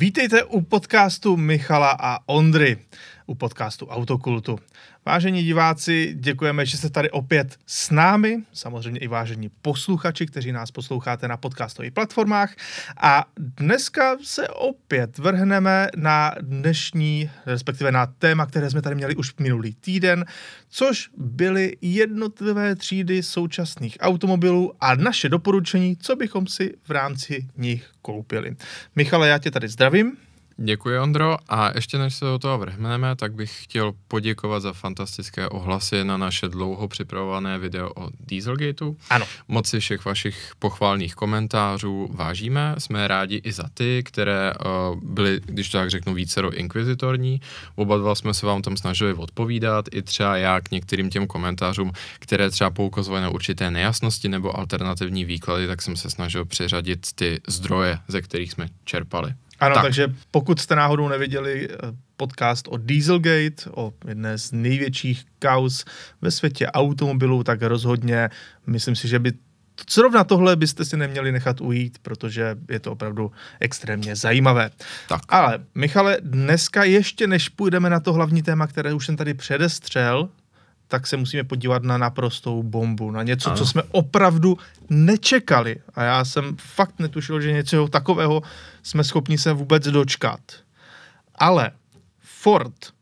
Vítejte u podcastu Michala a Ondry u podcastu Autokultu. Vážení diváci, děkujeme, že jste tady opět s námi, samozřejmě i vážení posluchači, kteří nás posloucháte na podcastových platformách. A dneska se opět vrhneme na dnešní, respektive na téma, které jsme tady měli už minulý týden, což byly jednotlivé třídy současných automobilů a naše doporučení, co bychom si v rámci nich koupili. Michale, já tě tady zdravím. Děkuji, Ondro. A ještě než se do toho vrhneme, tak bych chtěl poděkovat za fantastické ohlasy na naše dlouho připravované video o Dieselgateu. Ano. Moc si všech vašich pochválných komentářů vážíme. Jsme rádi i za ty, které uh, byly, když tak řeknu, vícero inkvizitorní. Oba dva jsme se vám tam snažili odpovídat, i třeba já k některým těm komentářům, které třeba poukazovaly na určité nejasnosti nebo alternativní výklady, tak jsem se snažil přiřadit ty zdroje, ze kterých jsme čerpali. Ano, tak. takže pokud jste náhodou neviděli eh, podcast o Dieselgate, o jedné z největších kaus ve světě automobilů, tak rozhodně myslím si, že by zrovna tohle byste si neměli nechat ujít, protože je to opravdu extrémně zajímavé. Tak. Ale Michale, dneska ještě než půjdeme na to hlavní téma, které už jsem tady předestřel, tak se musíme podívat na naprostou bombu, na něco, ano. co jsme opravdu nečekali. A já jsem fakt netušil, že něčeho takového jsme schopni se vůbec dočkat. Ale Ford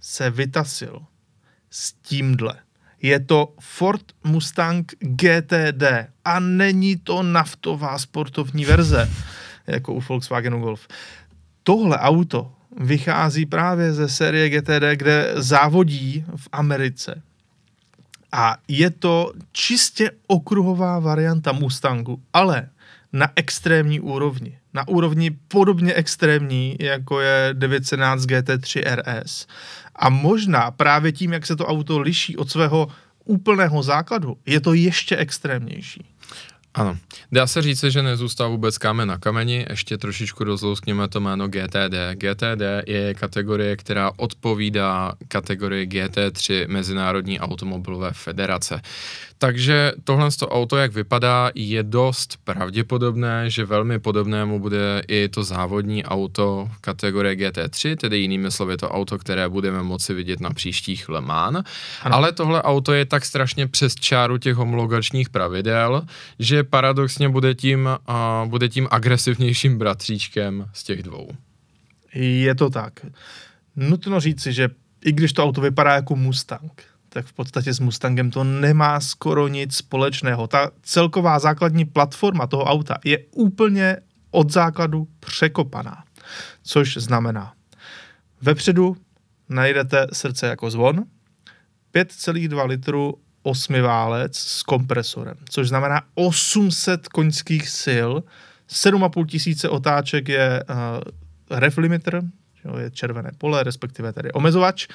se vytasil s tímhle. Je to Ford Mustang GTD a není to naftová sportovní verze, jako u Volkswagenu Golf. Tohle auto vychází právě ze série GTD, kde závodí v Americe. A je to čistě okruhová varianta Mustangu, ale na extrémní úrovni. Na úrovni podobně extrémní, jako je 911 GT3 RS. A možná právě tím, jak se to auto liší od svého úplného základu, je to ještě extrémnější. Ano, dá se říct, že nezůstal vůbec kámen na kameni, ještě trošičku rozlouskněme to jméno GTD. GTD je kategorie, která odpovídá kategorii GT3 Mezinárodní automobilové federace. Takže tohle to auto, jak vypadá, je dost pravděpodobné, že velmi podobnému bude i to závodní auto kategorie GT3, tedy jinými slovy to auto, které budeme moci vidět na příštích Le Mans. Ano. Ale tohle auto je tak strašně přes čáru těch homologačních pravidel, že paradoxně bude tím, uh, bude tím agresivnějším bratříčkem z těch dvou. Je to tak. Nutno říci, že i když to auto vypadá jako Mustang, tak v podstatě s Mustangem to nemá skoro nic společného. Ta celková základní platforma toho auta je úplně od základu překopaná. Což znamená, vepředu najdete srdce jako zvon, 5,2 litru osmiválec s kompresorem, což znamená 800 koňských sil, 7,5 tisíce otáček je uh, ref limiter, je červené pole, respektive tedy omezovač.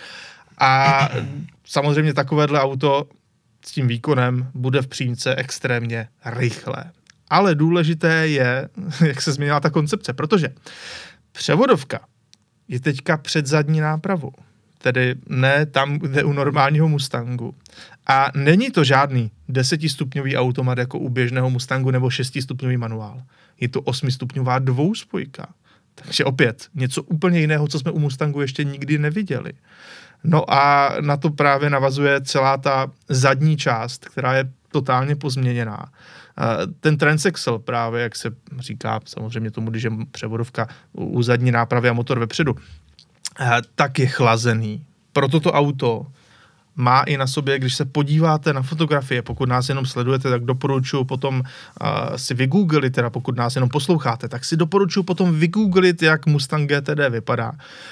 A samozřejmě takovéhle auto s tím výkonem bude v přímce extrémně rychlé. Ale důležité je, jak se změnila ta koncepce, protože převodovka je teďka před zadní nápravou. Tedy ne tam, kde u normálního Mustangu, a není to žádný desetistupňový automat jako u běžného Mustangu nebo šestistupňový manuál. Je to osmistupňová dvouspojka. Takže opět něco úplně jiného, co jsme u Mustangu ještě nikdy neviděli. No a na to právě navazuje celá ta zadní část, která je totálně pozměněná. Ten transexel právě, jak se říká samozřejmě tomu, když je převodovka u zadní nápravy a motor vepředu, tak je chlazený. Proto to auto má i na sobě, když se podíváte na fotografie, pokud nás jenom sledujete, tak doporučuji potom uh, si vygooglit, teda pokud nás jenom posloucháte, tak si doporučuji potom vygooglit, jak Mustang GTD vypadá.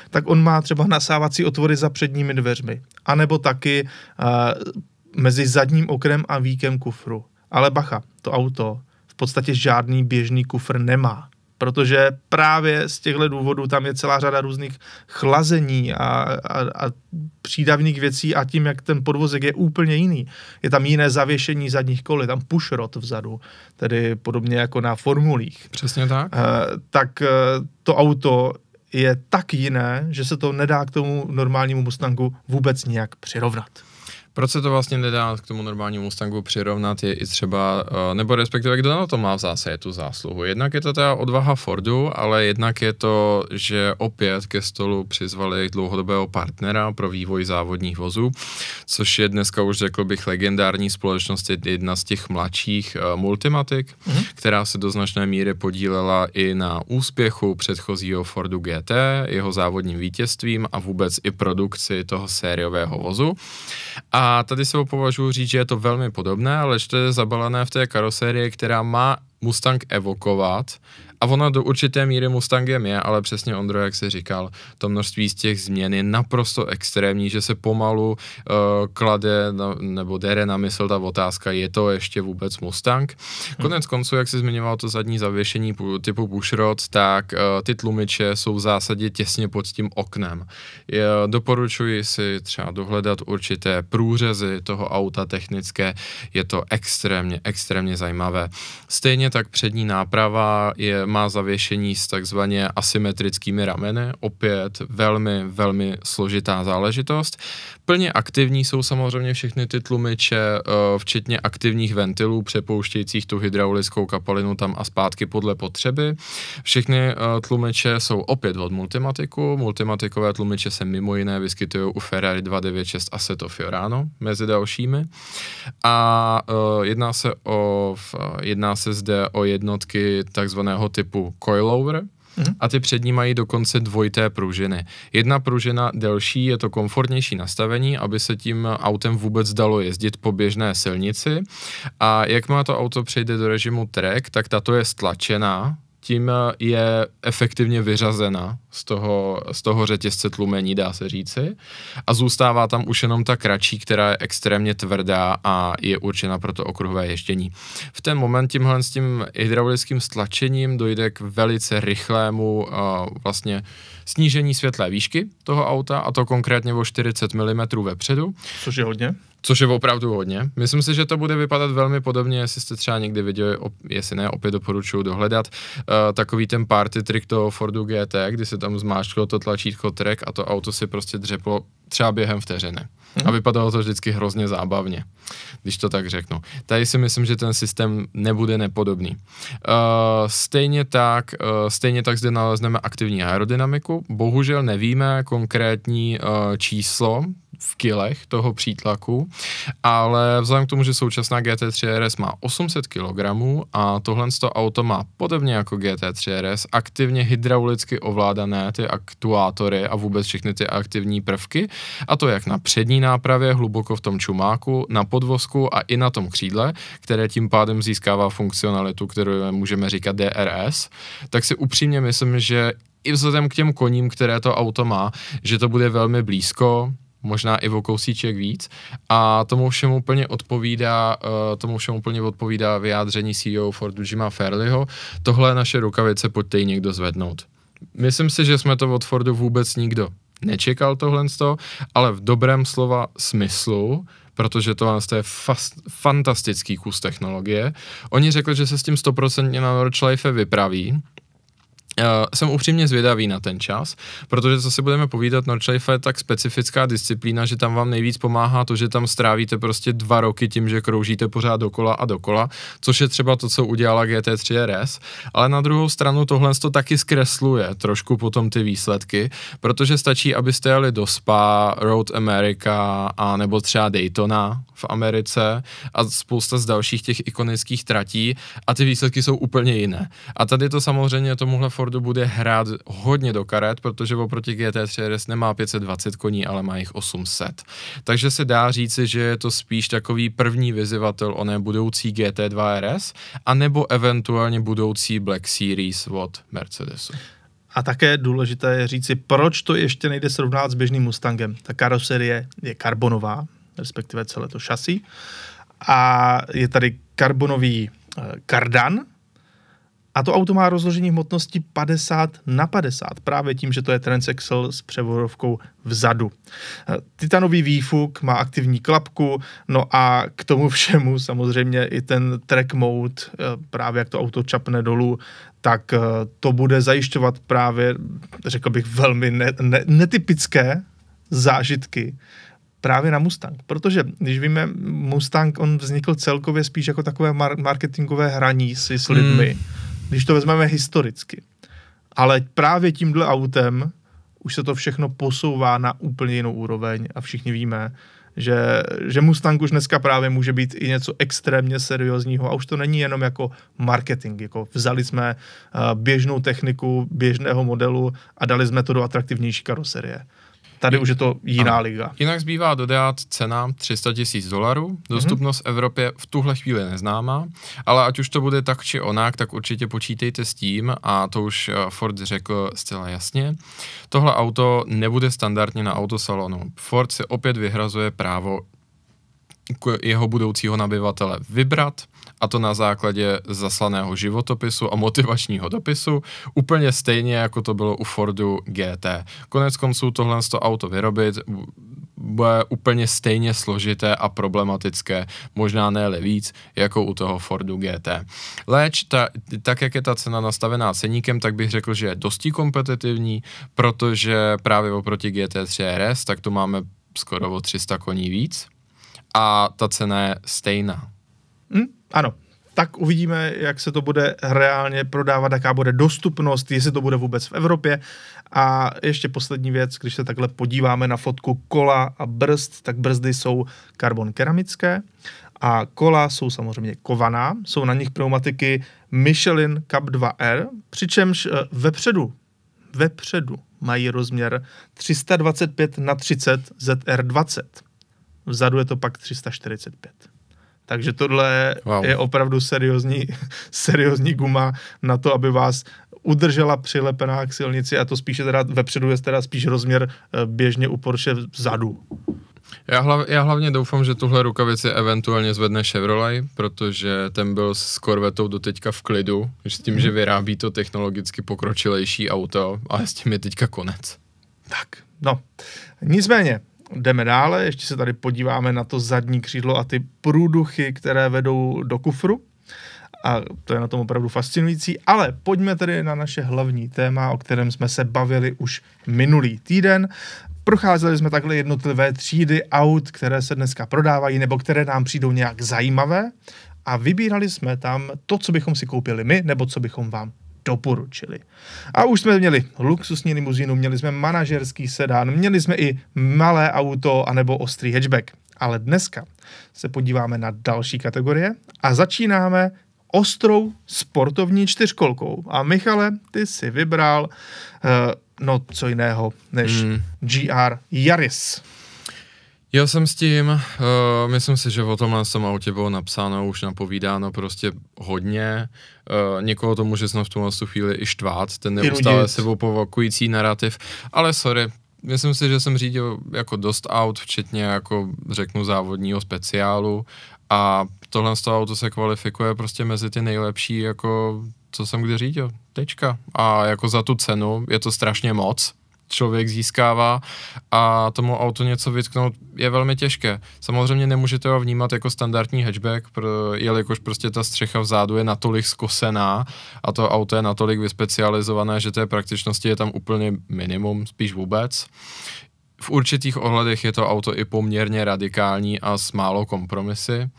Tak on má třeba nasávací otvory za předními dveřmi, anebo taky uh, mezi zadním okrem a výkem kufru. Ale bacha, to auto v podstatě žádný běžný kufr nemá protože právě z těchto důvodů tam je celá řada různých chlazení a, a, a přídavných věcí a tím, jak ten podvozek je úplně jiný. Je tam jiné zavěšení zadních kol, je tam pushrod vzadu, tedy podobně jako na formulích. Přesně tak. E, tak e, to auto je tak jiné, že se to nedá k tomu normálnímu Mustangu vůbec nijak přirovnat. Proč se to vlastně nedá k tomu normálnímu Mustangu přirovnat, je i třeba, eh, nebo respektive kdo na to má v zásadě tu zásluhu. Jednak je to ta odvaha Fordu, ale jednak je to, že opět ke stolu přizvali dlouhodobého partnera pro vývoj závodních vozů, což je dneska už řekl bych legendární společnost, jedna z těch mladších eh, Multimatic, mm-hmm. která se do značné míry podílela i na úspěchu předchozího Fordu GT, jeho závodním vítězstvím a vůbec i produkci toho sériového vozu. A a tady se považuji říct, že je to velmi podobné, ale že to je zabalené v té karoserii, která má Mustang evokovat, a ona do určité míry Mustangem je, ale přesně Ondro, jak se říkal, to množství z těch změn je naprosto extrémní, že se pomalu uh, klade na, nebo dere na mysl ta otázka, je to ještě vůbec Mustang? Hm. Konec hmm. konců, jak se zmiňoval to zadní zavěšení typu Bushrod, tak uh, ty tlumiče jsou v zásadě těsně pod tím oknem. Je, doporučuji si třeba dohledat určité průřezy toho auta technické, je to extrémně, extrémně zajímavé. Stejně tak přední náprava je má zavěšení s takzvaně asymetrickými rameny, opět velmi, velmi složitá záležitost. Plně aktivní jsou samozřejmě všechny ty tlumiče, eh, včetně aktivních ventilů přepouštějících tu hydraulickou kapalinu tam a zpátky podle potřeby. Všechny eh, tlumiče jsou opět od Multimatiku. Multimatikové tlumiče se mimo jiné vyskytují u Ferrari 296 Assetto Fiorano mezi dalšími. A eh, jedná se, o, jedná se zde o jednotky takzvaného typu coilover, Mm-hmm. A ty přední mají dokonce dvojité pružiny. Jedna pružina delší, je to komfortnější nastavení, aby se tím autem vůbec dalo jezdit po běžné silnici. A jak má to auto přejde do režimu track, tak tato je stlačená, tím je efektivně vyřazena z toho, z toho řetězce tlumení, dá se říci. A zůstává tam už jenom ta kratší, která je extrémně tvrdá a je určena pro to okruhové ještění. V ten moment tímhle s tím hydraulickým stlačením dojde k velice rychlému uh, vlastně snížení světlé výšky toho auta a to konkrétně o 40 mm vepředu. Což je hodně. Což je opravdu hodně. Myslím si, že to bude vypadat velmi podobně, jestli jste třeba někdy viděli, jestli ne, opět doporučuju dohledat uh, takový ten party trick toho Fordu GT, kdy se tam zmáčklo to tlačítko track a to auto si prostě dřeplo třeba během vteřiny. Hmm. A vypadalo to vždycky hrozně zábavně, když to tak řeknu. Tady si myslím, že ten systém nebude nepodobný. Uh, stejně, tak, uh, stejně tak zde nalezneme aktivní aerodynamiku. Bohužel nevíme konkrétní uh, číslo v kilech toho přítlaku, ale vzhledem k tomu, že současná GT3 RS má 800 kg a tohle auto má podobně jako GT3 RS aktivně hydraulicky ovládané ty aktuátory a vůbec všechny ty aktivní prvky a to jak na přední nápravě, hluboko v tom čumáku, na podvozku a i na tom křídle, které tím pádem získává funkcionalitu, kterou můžeme říkat DRS, tak si upřímně myslím, že i vzhledem k těm koním, které to auto má, že to bude velmi blízko možná i o kousíček víc. A tomu všemu úplně odpovídá, uh, tomu všemu úplně odpovídá vyjádření CEO Fordu Jima Fairleyho. Tohle naše rukavice pojďte ji někdo zvednout. Myslím si, že jsme to od Fordu vůbec nikdo nečekal tohle, ale v dobrém slova smyslu, protože to je fast, fantastický kus technologie. Oni řekli, že se s tím stoprocentně na Nordschleife vypraví, Uh, jsem upřímně zvědavý na ten čas, protože co si budeme povídat, Nordschleife je tak specifická disciplína, že tam vám nejvíc pomáhá to, že tam strávíte prostě dva roky tím, že kroužíte pořád dokola a dokola, což je třeba to, co udělala GT3 RS, ale na druhou stranu tohle to taky zkresluje trošku potom ty výsledky, protože stačí, abyste jeli do Spa, Road America a nebo třeba Daytona v Americe a spousta z dalších těch ikonických tratí a ty výsledky jsou úplně jiné. A tady to samozřejmě tomuhle Fordu bude hrát hodně do karet, protože oproti GT3 RS nemá 520 koní, ale má jich 800. Takže se dá říci, že je to spíš takový první vyzývatel oné budoucí GT2 RS, a nebo eventuálně budoucí Black Series od Mercedesu. A také důležité je říci, proč to ještě nejde srovnat s běžným Mustangem. Ta karoserie je karbonová, respektive celé to šasí. A je tady karbonový eh, kardan, a to auto má rozložení hmotnosti 50 na 50, právě tím, že to je Transaxle s převodovkou vzadu. Eh, titanový výfuk má aktivní klapku, no a k tomu všemu samozřejmě i ten track mode, eh, právě jak to auto čapne dolů, tak to bude zajišťovat právě, řekl bych, velmi ne- ne- netypické zážitky právě na Mustang. Protože, když víme, Mustang, on vznikl celkově spíš jako takové mar- marketingové hraní si s hmm. lidmi, hmm. když to vezmeme historicky. Ale právě tímhle autem už se to všechno posouvá na úplně jinou úroveň a všichni víme, že, že Mustang už dneska právě může být i něco extrémně seriózního a už to není jenom jako marketing, jako vzali jsme uh, běžnou techniku běžného modelu a dali jsme to do atraktivnější karoserie. Tady už je to jiná ano. liga. Jinak zbývá dodat cenám 300 tisíc dolarů. Dostupnost mm-hmm. Evropě v tuhle chvíli neznámá, ale ať už to bude tak či onak, tak určitě počítejte s tím, a to už eh, Ford řekl zcela jasně, tohle auto nebude standardně na autosalonu. Ford si opět vyhrazuje právo jeho budoucího nabyvatele vybrat, a to na základě zaslaného životopisu a motivačního dopisu, úplně stejně jako to bylo u Fordu GT. Konec konců tohle to auto vyrobit bude úplně stejně složité a problematické, možná ne víc, jako u toho Fordu GT. Léč ta, tak jak je ta cena nastavená ceníkem, tak bych řekl, že je dosti kompetitivní, protože právě oproti GT3 RS, tak tu máme skoro o 300 koní víc, a ta cena je stejná. Hmm, ano, tak uvidíme, jak se to bude reálně prodávat, jaká bude dostupnost, jestli to bude vůbec v Evropě. A ještě poslední věc, když se takhle podíváme na fotku kola a brzd, tak brzdy jsou karbon keramické a kola jsou samozřejmě kovaná, jsou na nich pneumatiky Michelin Cup 2R, přičemž eh, vepředu, vepředu mají rozměr 325 na 30 ZR20 vzadu je to pak 345. Takže tohle wow. je opravdu seriózní, seriózní guma na to, aby vás udržela přilepená k silnici a to spíše teda vepředu je teda spíš rozměr eh, běžně u Porsche vzadu. Já, hlav, já hlavně doufám, že tuhle rukavici eventuálně zvedne Chevrolet, protože ten byl s Corvetou teďka v klidu, s tím, mhm. že vyrábí to technologicky pokročilejší auto, ale s tím je teďka konec. Tak, no. Nicméně, Jdeme dále, ještě se tady podíváme na to zadní křídlo a ty průduchy, které vedou do kufru. A to je na tom opravdu fascinující. Ale pojďme tedy na naše hlavní téma, o kterém jsme se bavili už minulý týden. Procházeli jsme takhle jednotlivé třídy aut, které se dneska prodávají nebo které nám přijdou nějak zajímavé a vybírali jsme tam to, co bychom si koupili my nebo co bychom vám doporučili. A už jsme měli luxusní limuzínu, měli jsme manažerský sedán, měli jsme i malé auto anebo ostrý hatchback. Ale dneska se podíváme na další kategorie a začínáme ostrou sportovní čtyřkolkou. A Michale, ty si vybral uh, no co jiného než hmm. GR Yaris. Já jsem s tím, uh, myslím si, že o tomhle tom autě bylo napsáno, už napovídáno prostě hodně. Uh, někoho to může snad v tuhle chvíli i štvát, ten neustále sebou povokující narrativ, ale sorry, myslím si, že jsem řídil jako dost aut, včetně jako řeknu závodního speciálu a tohle z toho auto se kvalifikuje prostě mezi ty nejlepší, jako co jsem kdy řídil, tečka. A jako za tu cenu je to strašně moc, člověk získává a tomu autu něco vytknout je velmi těžké. Samozřejmě nemůžete ho vnímat jako standardní hatchback, pro, jelikož prostě ta střecha vzadu je natolik skosená a to auto je natolik vyspecializované, že té praktičnosti je tam úplně minimum, spíš vůbec v určitých ohledech je to auto i poměrně radikální a s málo kompromisy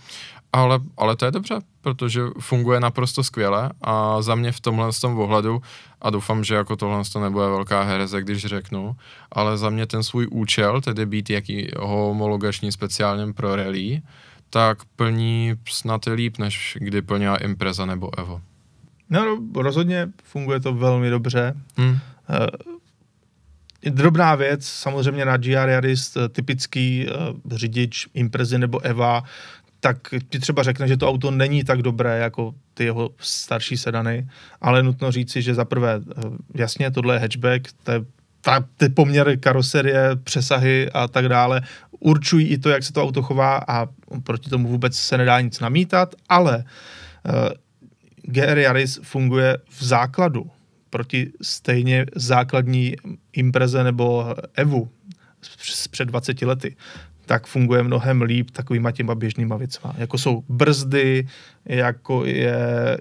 ale, ale to je dobře, protože funguje naprosto skvěle a za mě v tomhle z tom ohledu, a doufám, že jako tohle to nebude velká hereze, když řeknu, ale za mě ten svůj účel, tedy být jaký homologační speciálním pro rally, tak plní snad líp, než kdy plnila Impreza nebo Evo. No, rozhodně funguje to velmi dobře. Hmm. Uh, drobná věc, samozřejmě na GR Yaris eh, typický uh, řidič Imprezy nebo Eva tak ti třeba řekne, že to auto není tak dobré jako ty jeho starší sedany, ale nutno říci, že za prvé, eh, jasně, tohle je hatchback, to je ta, ty poměry karoserie, přesahy a tak dále určují i to, jak se to auto chová a proti tomu vůbec se nedá nic namítat, ale uh, eh, GR Yaris funguje v základu proti stejně základní impreze nebo EVU z před 20 lety tak funguje mnohem líp takovýma těma běžnýma věcma. Jako jsou brzdy, jako je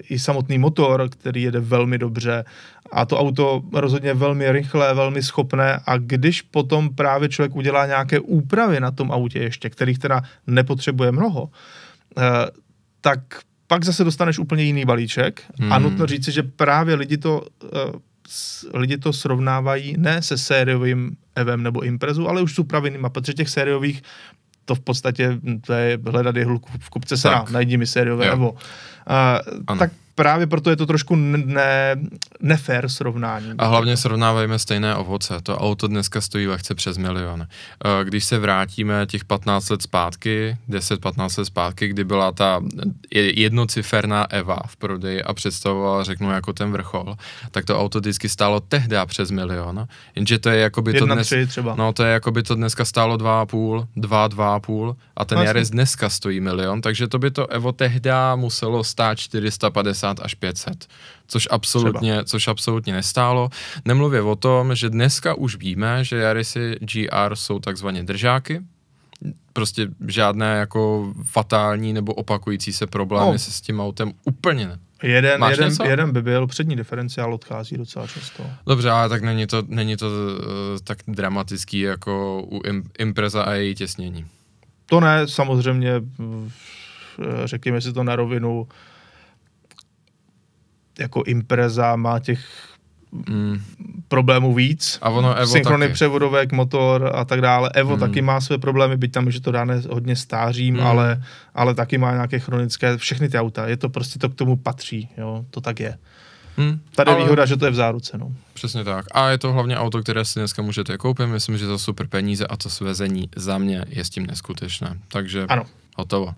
i samotný motor, který jede velmi dobře a to auto rozhodně velmi rychlé, velmi schopné a když potom právě člověk udělá nějaké úpravy na tom autě ještě, kterých teda nepotřebuje mnoho, eh, tak pak zase dostaneš úplně jiný balíček hmm. a nutno říci, že právě lidi to eh, lidi to srovnávají ne se sériovým evem nebo imprezu, ale už s upravenýma, protože těch sériových to v podstatě hm, to je hledat jehlu v kupce sena, najdi mi sériové evo. tak právě proto je to trošku ne, nefér srovnání. A hlavně srovnávejme stejné ovoce. To auto dneska stojí lehce přes milion. Eh, když se vrátíme těch 15 let zpátky, 10-15 let zpátky, kdy byla ta jednociferná Eva v prodeji a představovala, řeknu, jako ten vrchol, tak to auto vždycky stálo tehdy přes milion. Jenže to je jako by to dnes, třeba. No, to je jako by to dneska stálo 2,5, 2, 2,5 a ten no, dneska stojí milion, takže to by to Evo tehdy muselo stát 450 350 až 500, což absolutně, Třeba. což absolutně nestálo. Nemluvě o tom, že dneska už víme, že Yarisy GR jsou takzvaně držáky, prostě žádné jako fatální nebo opakující se problémy no. se s tím autem úplně ne. Jeden, Máš jeden, něco? jeden by byl, přední diferenciál odchází docela často. Dobře, ale tak není to, není to uh, tak dramatický jako u im, Impreza a její těsnění. To ne, samozřejmě, eh, řekněme si to na rovinu, jako Impreza má těch mm. problémů víc. A ono Evo Synchrony taky. převodovek, motor a tak dále. Evo mm. taky má své problémy, byť tam, že to dáne hodně stářím, mm. ale, ale taky má nějaké chronické, všechny ty auta. Je to prostě, to k tomu patří, jo, to tak je. Hmm, Tady ale... výhoda, že to je v záruce. No. Přesně tak. A je to hlavně auto, které si dneska můžete koupit. Myslím, že za super peníze a to svezení za mě je s tím neskutečné. Takže ano. hotovo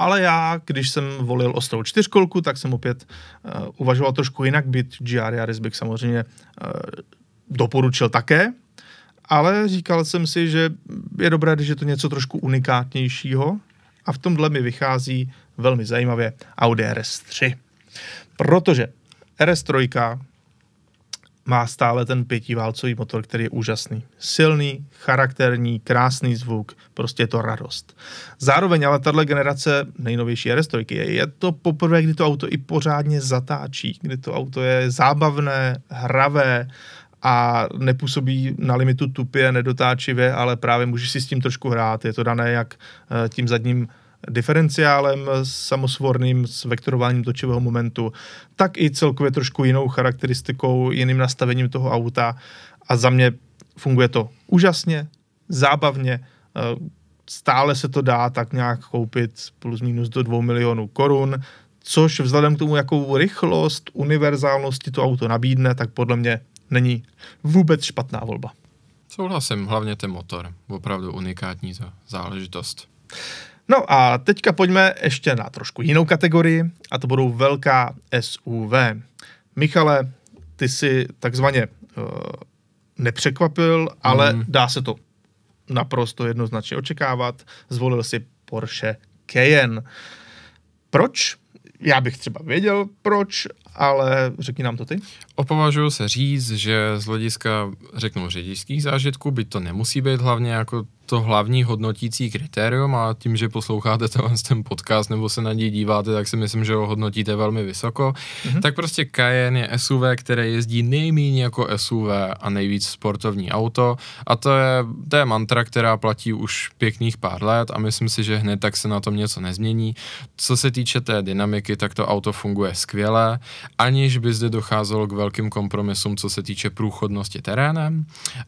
ale já, když jsem volil ostrou čtyřkolku, tak jsem opět uh, uvažoval trošku jinak, byt GR Yaris bych samozřejmě uh, doporučil také, ale říkal jsem si, že je dobré, když je to něco trošku unikátnějšího a v tomhle mi vychází velmi zajímavě Audi RS3. Protože RS3 má stále ten pětiválcový motor, který je úžasný. Silný, charakterní, krásný zvuk, prostě je to radost. Zároveň ale tahle generace nejnovější RS3 je, je to poprvé, kdy to auto i pořádně zatáčí, kdy to auto je zábavné, hravé, a nepůsobí na limitu tupě, nedotáčivě, ale právě můžeš si s tím trošku hrát. Je to dané jak eh, tím zadním diferenciálem samosvorným s vektorováním točivého momentu, tak i celkově trošku jinou charakteristikou, jiným nastavením toho auta a za mě funguje to úžasně, zábavně, eh, stále se to dá tak nějak koupit plus minus do 2 milionů korun, což vzhledem k tomu, jakou rychlost, univerzálnosti to auto nabídne, tak podle mě není vůbec špatná volba. Souhlasím, hlavně ten motor. Opravdu unikátní záležitost. No a teďka pojďme ještě na trošku jinou kategorii a to budou velká SUV. Michale, ty si takzvaně uh, nepřekvapil, ale mm. dá se to naprosto jednoznačně očekávat. Zvolil si Porsche Cayenne. Proč? Já bych třeba věděl, proč, ale řekni nám to ty. Opovažuji se říct, že z hlediska, řeknu, řidičských zážitků, byť to nemusí být hlavně jako to hlavní hodnotící kritérium a tím, že posloucháte ten podcast nebo se na něj díváte, tak si myslím, že ho hodnotíte velmi vysoko. Mm-hmm. Tak prostě Cayenne je SUV, které jezdí nejméně jako SUV a nejvíc sportovní auto a to je, to je mantra, která platí už pěkných pár let a myslím si, že hned tak se na tom něco nezmění. Co se týče té dynamiky, tak to auto funguje skvěle, aniž by zde docházelo k velkým kompromisům, co se týče průchodnosti terénem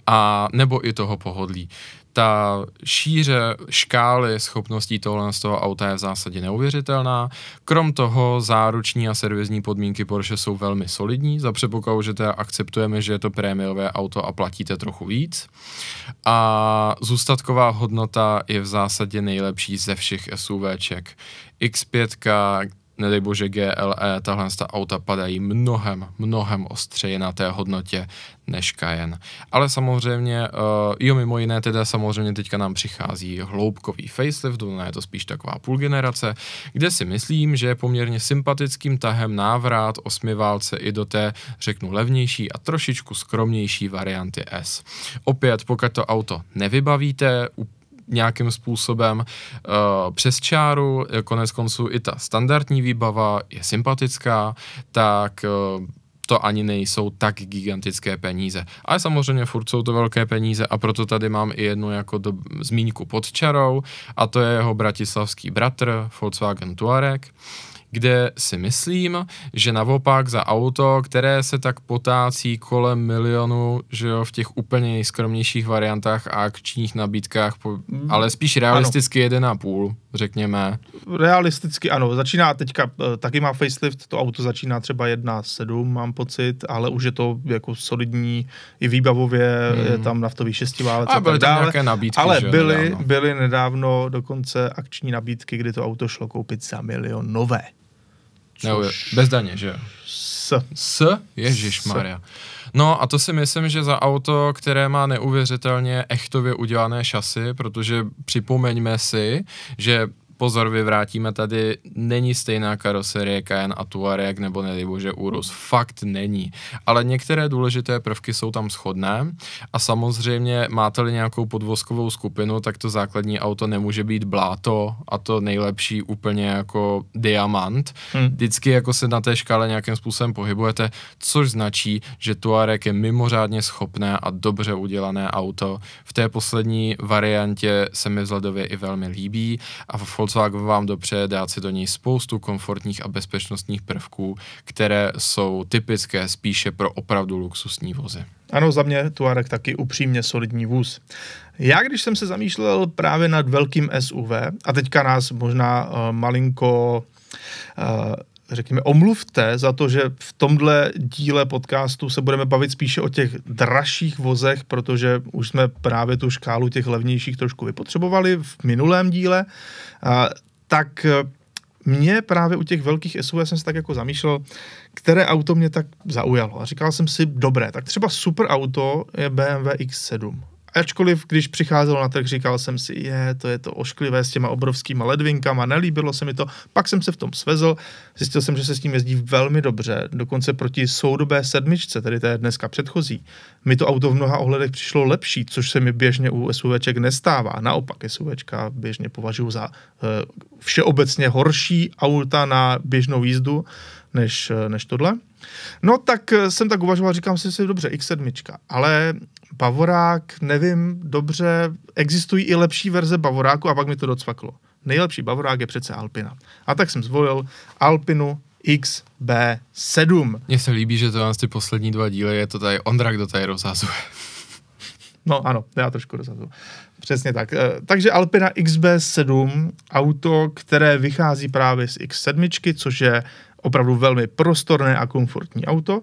a nebo i toho pohodlí ta šíře škály schopností tohle z toho auta je v zásadě neuvěřitelná. Krom toho záruční a servisní podmínky Porsche jsou velmi solidní, za předpokladu, že to akceptujeme, že je to prémiové auto a platíte trochu víc. A zůstatková hodnota je v zásadě nejlepší ze všech SUVček. X5 nedej bože GLE, tahle ta auta padají mnohem, mnohem ostřeji na té hodnotě než Cayenne. Ale samozřejmě, uh, jo mimo jiné teda samozřejmě teďka nám přichází hloubkový facelift, no je to spíš taková půl generace, kde si myslím, že je poměrně sympatickým tahem návrat osmiválce i do té, řeknu, levnější a trošičku skromnější varianty S. Opět, pokud to auto nevybavíte, úplně nějakým způsobem uh, přes čáru, eh, konec konců i ta standardní výbava je sympatická, tak uh, to ani nejsou tak gigantické peníze. Ale samozřejmě furt jsou to velké peníze a proto tady mám i jednu jako do, zmínku pod čarou a to je jeho bratislavský bratr Volkswagen Touareg. Uh, kde si myslím, že naopak za auto, které se tak potácí kolem milionu, že jo, v těch úplně nejskromnějších variantách a akčních nabídkách, po, mm. ale spíš realisticky a 1,5, řekněme. Realisticky ano, začíná teďka, eh, taky má facelift, to auto začíná třeba 1,7, mám pocit, ale už je to jako solidní, i výbavově hmm. je tam naftový šestiválec a, a byly tak dále. Nějaké nabídky, ale že, byly, nedávno. byly nedávno dokonce akční nabídky, kdy to auto šlo koupit za milion nové jo. Bez daně, že jo? S. S? Ježíš Maria. No a to si myslím, že za auto, které má neuvěřitelně echtově udělané šasy, protože připomeňme si, že pozor, vyvrátíme tady, není stejná karoserie Cayenne a Touareg nebo nelibože Urus. Fakt není. Ale některé důležité prvky jsou tam shodné a samozřejmě máte-li nějakou podvozkovou skupinu, tak to základní auto nemůže být bláto a to nejlepší úplně jako diamant. Hmm. Vždycky jako se na té škále nějakým způsobem pohybujete, což značí, že Touareg je mimořádně schopné a dobře udělané auto. V té poslední variantě se mi vzhledově i velmi líbí a v Volkswagen vám dopřeje dát si do ní spoustu komfortních a bezpečnostních prvků, které jsou typické spíše pro opravdu luxusní vozy. Ano, za mě Tuarek taky upřímně solidní vůz. Já, když jsem se zamýšlel právě nad velkým SUV, a teďka nás možná uh, malinko uh, řekněme, omluvte za to, že v tomhle díle podcastu se budeme bavit spíše o těch dražších vozech, protože už jsme právě tu škálu těch levnějších trošku vypotřebovali v minulém díle, a, tak e, mě právě u těch velkých SUV jsem se tak jako zamýšlel, které auto mě tak zaujalo. A říkal jsem si, dobré, tak třeba super auto je BMW X7. Ačkoliv, když přicházelo na trh, říkal jsem si, je, to je to ošklivé s těma obrovskýma ledvinkama, nelíbilo se mi to. Pak jsem se v tom svezl, zjistil jsem, že se s tím jezdí velmi dobře, dokonce proti soudobé sedmičce, tedy té dneska předchozí. Mi to auto v mnoha ohledech přišlo lepší, což se mi běžně u SUVček nestává. Naopak SUVčka běžně považuji za eh, všeobecně horší auta na běžnou jízdu než, eh, než tohle. No tak eh, jsem tak uvažoval, říkám si, že dobře, X7, ale Bavorák, nevím, dobře, existují i lepší verze Bavoráku a pak mi to docvaklo. Nejlepší Bavorák je přece Alpina. A tak jsem zvolil Alpinu XB7. Mně se líbí, že to vám ty poslední dva díly je to tady Ondra, kdo tady rozhazuje. No ano, já trošku rozhazuju. Přesně tak. Eh, takže Alpina XB7, auto, které vychází právě z X7, což je opravdu velmi prostorné a komfortní auto.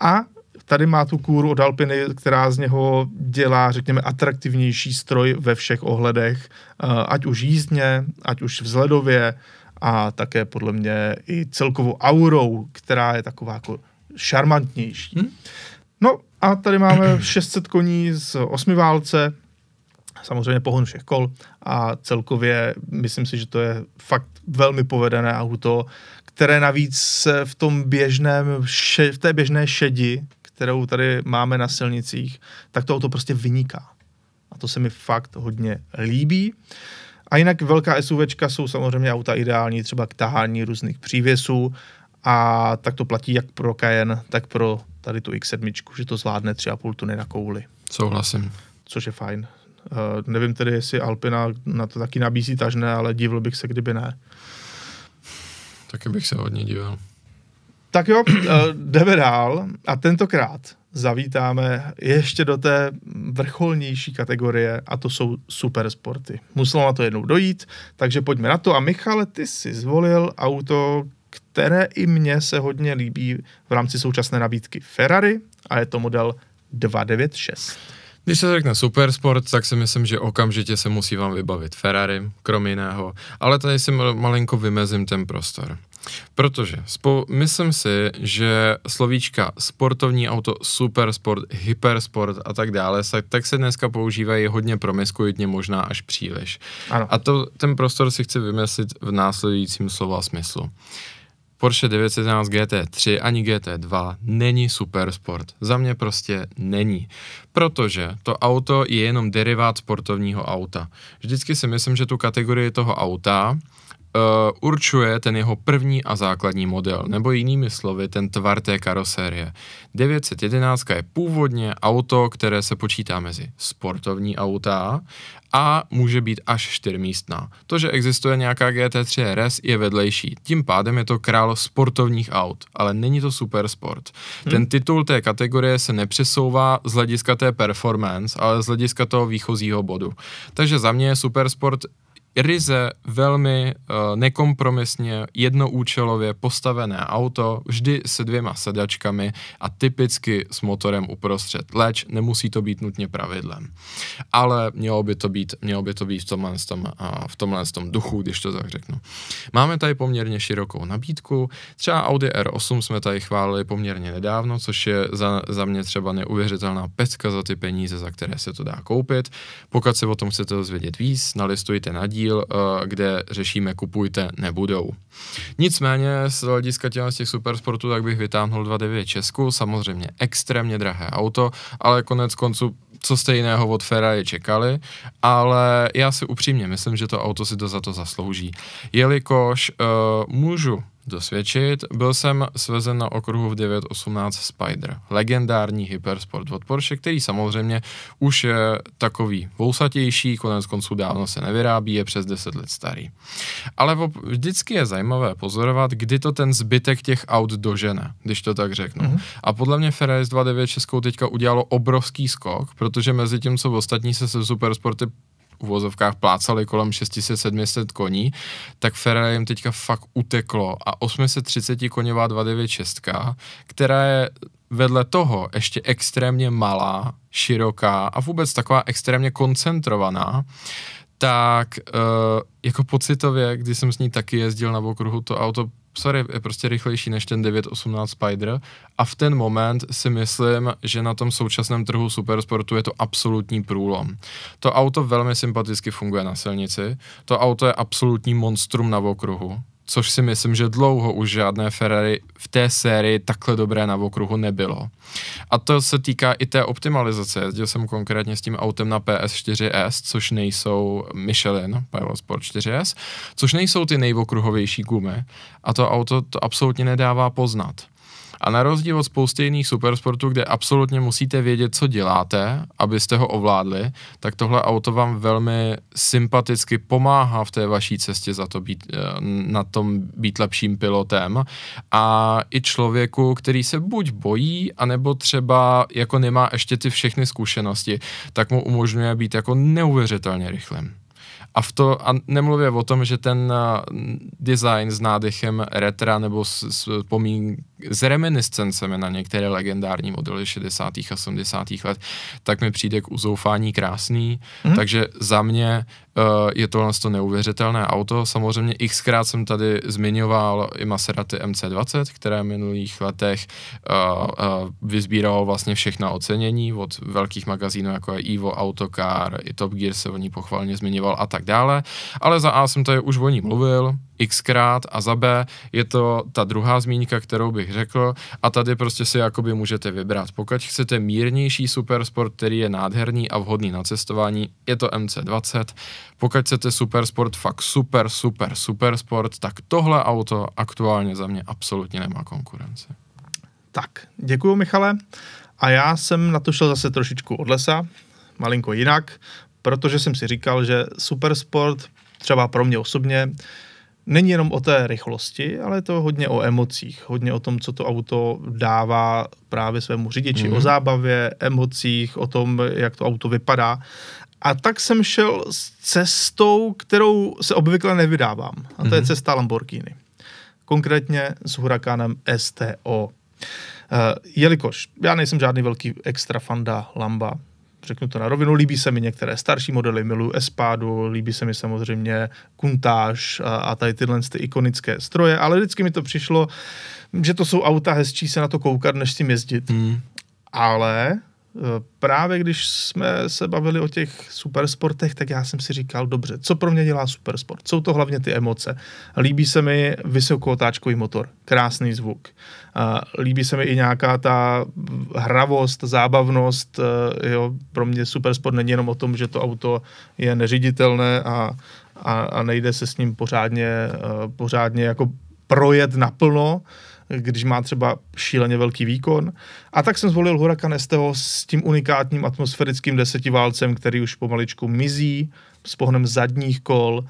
A tady má tu kůru od Alpiny, která z něho dělá, řekněme, atraktivnější stroj ve všech ohledech, eh, ať už jízdně, ať už vzhledově a také podle mě i celkovou aurou, která je taková jako šarmantnější. Hm? No a tady máme 600 koní z osmi válce, samozřejmě pohon všech kol a celkově myslím si, že to je fakt velmi povedené auto, které navíc se v tom běžném, v té běžné šedi kterou tady máme na silnicích, tak to auto prostě vyniká. A to se mi fakt hodně líbí. A jinak velká SUVčka jsou samozřejmě auta ideální třeba k tahání různých přívěsů a tak to platí jak pro Cayenne, tak pro tady tu X7, že to zvládne 3,5 tuny na kouli. Souhlasím. Což je fajn. Uh, nevím tedy, jestli Alpina na to taky nabízí tažné, ale divil bych se, kdyby ne. Taky bych se hodně díval. Tak jo, eh, jdeme dál a tentokrát zavítáme ještě do té vrcholnější kategorie a to jsou supersporty. Muselo na to jednou dojít, takže pojďme na to. A Michale, ty si zvolil auto, které i mně se hodně líbí v rámci současné nabídky Ferrari a je to model 296. Když se řekne supersport, tak si myslím, že okamžitě se musí vám vybavit Ferrari, krom jiného, ale tady si malinko vymezím ten prostor. Protože spo, myslím si, že slovíčka sportovní auto, supersport, hypersport a tak dále, se, tak se dneska používají hodně promiskuitně, možná až příliš. Ano. A to, ten prostor si chci vymyslit v následujícím slova smyslu. Porsche 911 GT3 ani GT2 není supersport. Za mě prostě není. Protože to auto je jenom derivát sportovního auta. Vždycky si myslím, že tu kategorii toho auta Eh, určuje ten jeho první a základní model, nebo jinými slovy ten tvar té karosérie. 911 je původně auto, které se počítá mezi sportovní auta a může být až čtyřmístná. To, že existuje nějaká GT3 RS, je vedlejší. Tím pádem je to král sportovních aut, ale není to super sport. Hmm. Ten titul té kategorie se nepřesouvá z hlediska té performance, ale z hlediska toho výchozího bodu. Takže za mě je super sport ryze velmi uh, nekompromisně, jednoúčelově postavené auto, vždy se dvěma sedačkami a typicky s motorem uprostřed. Leč nemusí to být nutně pravidlem. Ale mělo by to být, mělo by to být v, tomhle tom, uh, v tomhle tom duchu, když to tak řeknu. Máme tady poměrně širokou nabídku. Třeba Audi R8 jsme tady chválili poměrně nedávno, což je za, za mě třeba neuvěřitelná pecka za ty peníze, za které se to dá koupit. Pokud se o tom chcete dozvědět víc, nalistujte na dí díl, eh, kde řešíme kupujte, nebudou. Nicméně z hlediska těch, z těch supersportů, tak bych vytáhnul 2.9 Česku, samozřejmě extrémně drahé auto, ale konec konců co jste jiného od Ferrari čekali, ale já si upřímně myslím, že to auto si to za to zaslouží. Jelikož uh, můžu dosvědčit. Byl jsem svezen na okruhu v 9.18 Spider, legendární hypersport od Porsche, který samozřejmě už je takový vousatější, konec konců dávno se nevyrábí, je přes 10 let starý. Ale vždycky je zajímavé pozorovat, kdy to ten zbytek těch aut dožene, když to tak řeknu. Mm-hmm. A podle mě Ferrari 296 teďka udělalo obrovský skok, protože mezi tím, co ostatní se se supersporty uvozovkách plácali kolem 600-700 koní, tak Ferrari jim teďka fakt uteklo a 830 koněvá 296, která je vedle toho ještě extrémně malá, široká a vůbec taková extrémně koncentrovaná, tak e, jako pocitově, když jsem s ní taky jezdil na okruhu, to auto Psar je, je prostě rychlejší než ten 918 Spider a v ten moment si myslím, že na tom současném trhu supersportu je to absolutní průlom. To auto velmi sympaticky funguje na silnici, to auto je absolutní monstrum na okruhu, což si myslím, že dlouho už žádné Ferrari v té sérii takhle dobré na okruhu nebylo. A to se týká i té optimalizace. Jezdil jsem konkrétně s tím autem na PS4S, což nejsou Michelin Pilot Sport 4S, což nejsou ty nejokruhovější gumy. A to auto to absolutně nedává poznat. A na rozdíl od spousty jiných supersportů, kde absolutně musíte vědět, co děláte, abyste ho ovládli, tak tohle auto vám velmi sympaticky pomáhá v té vaší cestě za to být, eh, na tom být lepším pilotem. A i člověku, který se buď bojí, anebo třeba jako nemá ještě ty všechny zkušenosti, tak mu umožňuje být jako neuvěřitelně rychlým. A, v to, a nemluvě o tom, že ten eh, design s nádechem retra nebo s, s, pomín, s reminiscencemi na některé legendární modely 60. a 70. let, tak mi přijde k uzoufání krásný. Mm-hmm. Takže za mě uh, je to to neuvěřitelné auto. Samozřejmě xkrát jsem tady zmiňoval i Maserati MC20, které v minulých letech uh, uh, vyzbíralo vlastně všechna ocenění od velkých magazínů, jako je Evo Autocar, i Top Gear se o ní pochválně zmiňoval a tak tak dále, ale za A jsem tady už o ní mluvil xkrát a za B je to ta druhá zmínka, kterou bych řekl a tady prostě si jakoby můžete vybrat. Pokud chcete mírnější supersport, který je nádherný a vhodný na cestování, je to MC20. Pokud chcete supersport, fakt super, super, super sport, tak tohle auto aktuálně za mě absolutně nemá konkurenci. Tak, děkuji Michale. A já jsem na to šel zase trošičku od lesa, malinko jinak protože jsem si říkal, že supersport, třeba pro mě osobně, není jenom o té rychlosti, ale je to hodně o emocích, hodně o tom, co to auto dává právě svému řidiči, mm. o zábavě, emocích, o tom, jak to auto vypadá. A tak jsem šel s cestou, kterou se obvykle nevydávám. A to mm. je mhm. cesta Lamborghini. Konkrétně s Huracanem STO. Uh, eh, jelikož já nejsem žádný velký extra fanda Lamba, řeknu to na rovinu, líbí se mi některé starší modely, miluju Espádu, líbí se mi samozřejmě Kuntáž a, a tady tyhle ty ikonické stroje, ale vždycky mi to přišlo, že to jsou auta hezčí se na to koukat, než s tím jezdit. Hmm. Ale právě když jsme se bavili o těch supersportech, tak já jsem si říkal, dobře, co pro mě dělá supersport? Jsou to hlavně ty emoce. Líbí se mi vysokootáčkový motor, krásný zvuk. Líbí se mi i nějaká ta hravost, zábavnost. Eh, jo, pro mě supersport není jenom o tom, že to auto je neřiditelné a, a, a nejde se s ním pořádně, eh, pořádně jako projet naplno, když má třeba šíleně velký výkon. A tak jsem zvolil Huracan STO s tím unikátním atmosférickým desetiválcem, který už pomaličku mizí, s pohnem zadních kol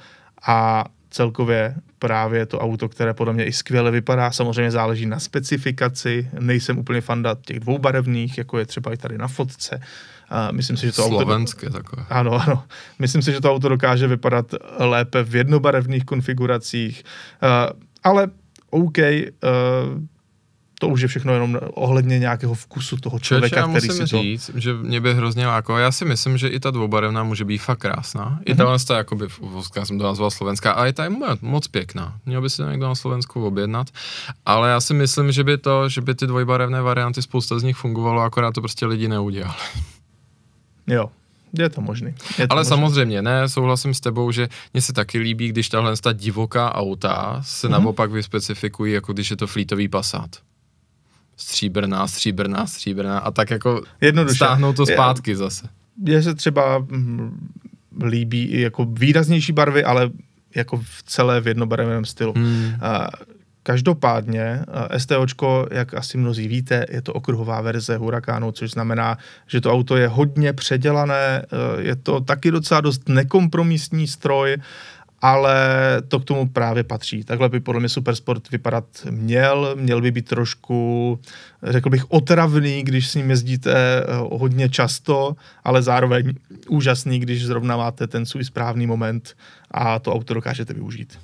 a celkově právě to auto, které podle mě i skvěle vypadá. Samozřejmě záleží na specifikaci, nejsem úplně fanda těch dvoubarevných, jako je třeba i tady na fotce. Uh, myslím si, že to Slovenské auto... takové. Ano, ano. Myslím si, že to auto dokáže vypadat lépe v jednobarevných konfiguracích, uh, ale OK, uh, to už je všechno jenom ohledně nějakého vkusu toho člověka, Čeče, který musím si to... říct, že mě by hrozně lákalo. Já si myslím, že i ta dvoubarevná může být fakt krásná. Mm-hmm. I jako mhm. by, jakoby, já jsem to nazval slovenská, ale i ta je moc pěkná. Měl by si někdo na Slovensku objednat. Ale já si myslím, že by to, že by ty dvojbarevné varianty, spousta z nich fungovalo, akorát to prostě lidi neudělali. Jo, je to možný. Je to Ale možný. samozřejmě, ne, souhlasím s tebou, že mně se taky líbí, když tahle ta divoká auta se mm-hmm. naopak vyspecifikují, jako když je to flítový pasát stříbrná, stříbrná, stříbrná a tak jako Jednoduše. stáhnou to zpátky je, zase. Je se třeba mm, líbí i jako výraznější barvy, ale jako v celé v jednobarevném stylu. Hmm. Každopádně eh, STOčko, jak asi mnozí víte, je to okruhová verze Huracánu, což znamená, že to auto je hodně předělané, eh, je to taky docela dost nekompromisní stroj, ale to k tomu právě patří. Takhle by podle mě Supersport vypadat měl, měl by být trošku, řekl bych, otravný, když s ním jezdíte eh, hodně často, ale zároveň úžasný, když zrovna máte ten svůj správný moment a to auto dokážete využít.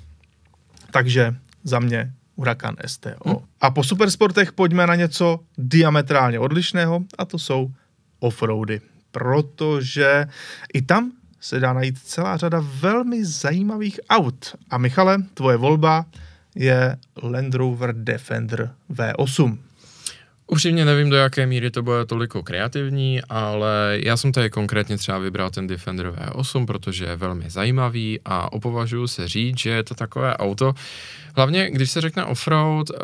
Takže za mě Huracan STO. Hmm. A po supersportech pojďme na něco diametrálně odlišného a to jsou offroady, protože i tam se dá najít celá řada velmi zajímavých aut. A Michale, tvoje volba je Land Rover Defender V8. Upřímně nevím, do jaké míry to bude toliko kreativní, ale já jsem tady konkrétně třeba vybral ten Defender V8, protože je velmi zajímavý a opovažuji se říct, že je to takové auto. Hlavně, když se řekne offroad, eh,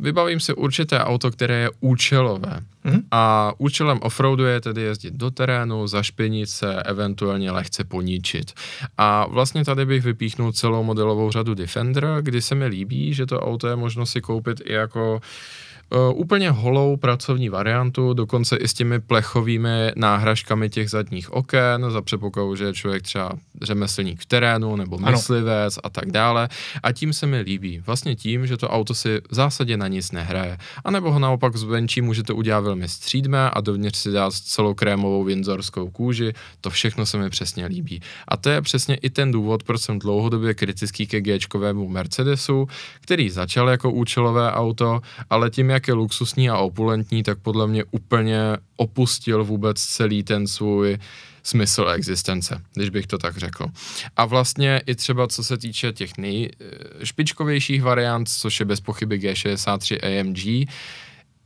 vybavím si určité auto, které je účelové. Hmm? A účelem offroadu je tedy jezdit do terénu, zašpinit se, eventuálně lehce poničit. A vlastně tady bych vypíchnul celou modelovou řadu Defender, kdy se mi líbí, že to auto je možno si koupit i jako Eh, úplně holou pracovní variantu, dokonce i s těmi plechovými náhražkami těch zadních oken, za předpokladu, že je člověk třeba řemeslník v terénu nebo myslivec ano. a tak dále. A tím se mi líbí. Vlastně tím, že to auto si v zásadě na nic nehraje. A nebo ho naopak zvenčí můžete udělat velmi střídme a dovnitř si dát celou krémovou windsorskou kůži. To všechno se mi přesně líbí. A to je přesně i ten důvod, proč jsem dlouhodobě kritický ke G-čkovému Mercedesu, který začal jako účelové auto, ale tím, jak jak je luxusní a opulentní, tak podle mě úplně opustil vůbec celý ten svůj smysl existence, když bych to tak řekl. A vlastně i třeba co se týče těch nejšpičkovějších variant, což je bez pochyby G63 AMG,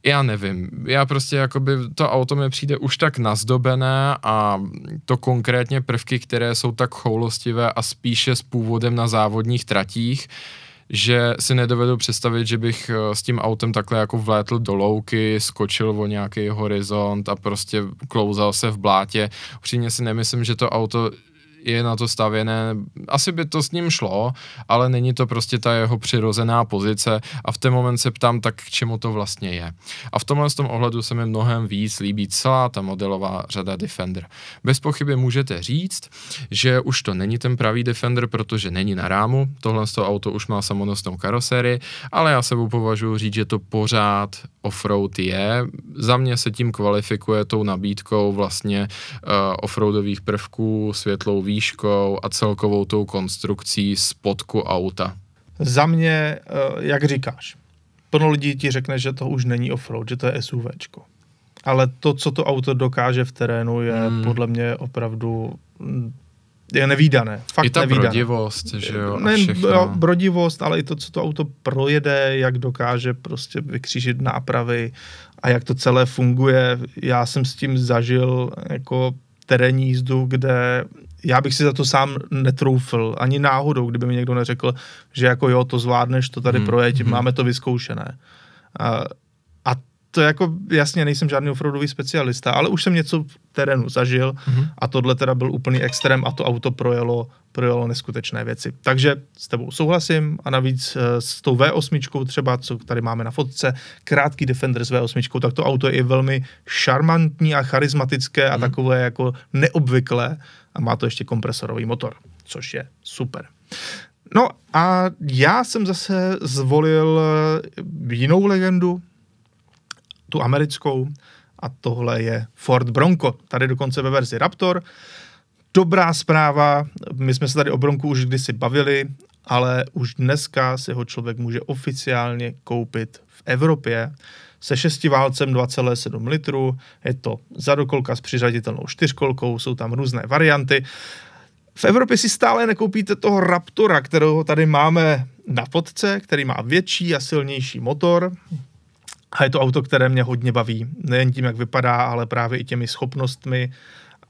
já nevím, já prostě jakoby to auto mi přijde už tak nazdobené a to konkrétně prvky, které jsou tak choulostivé a spíše s původem na závodních tratích, že si nedovedu představit, že bych eh, s tím autem takhle jako vlétl do louky, skočil o nějaký horizont a prostě klouzal se v blátě. Upřímně si nemyslím, že to auto je na to stavěné, asi by to s ním šlo, ale není to prostě ta jeho přirozená pozice a v ten moment se ptám, tak k čemu to vlastně je. A v tomhle tom ohledu se mi mnohem víc líbí celá ta modelová řada Defender. Bez pochyby můžete říct, že už to není ten pravý Defender, protože není na rámu, tohle toho auto už má samonosnou karoserii, ale já sebou považuji říct, že to pořád offroad je. Za mě se tím kvalifikuje tou nabídkou vlastně uh, offroadových prvků, světlou výškou a celkovou tou konstrukcí spodku auta. Za mě, uh, jak říkáš, plno lidí ti řekne, že to už není offroad, že to je SUVčko. Ale to, co to auto dokáže v terénu, je hmm. podle mě opravdu hm, je nevýdané. Fakt I ta nevýdané. brodivost, že jo? Ne, všechno. brodivost, ale i to, co to auto projede, jak dokáže prostě vykřížit nápravy a jak to celé funguje. Já jsem s tím zažil jako terénní jízdu, kde já bych si za to sám netroufl, ani náhodou, kdyby mi někdo neřekl, že jako jo, to zvládneš, to tady hmm. projeď, hmm. máme to vyzkoušené. A, a to jako jasně nejsem žádný offroadový specialista, ale už jsem něco v terénu zažil mm-hmm. a tohle teda byl úplný extrém a to auto projelo, projelo neskutečné věci. Takže s tebou souhlasím a navíc eh, s tou V8 třeba, co tady máme na fotce, krátký Defender s V8, tak to auto je i velmi šarmantní a charismatické a mm-hmm. takové jako neobvyklé a má to ještě kompresorový motor, což je super. No a já jsem zase zvolil jinou legendu, tu americkou a tohle je Ford Bronco. Tady dokonce ve verzi Raptor. Dobrá zpráva, my jsme se tady o Bronku už kdysi bavili, ale už dneska si ho člověk může oficiálně koupit v Evropě se šestiválcem 2,7 litru, je to zadokolka s přiřaditelnou čtyřkolkou, jsou tam různé varianty. V Evropě si stále nekoupíte toho Raptora, kterého tady máme na fotce, který má větší a silnější motor, a je to auto, které mě hodně baví. Nejen tím, jak vypadá, ale právě i těmi schopnostmi.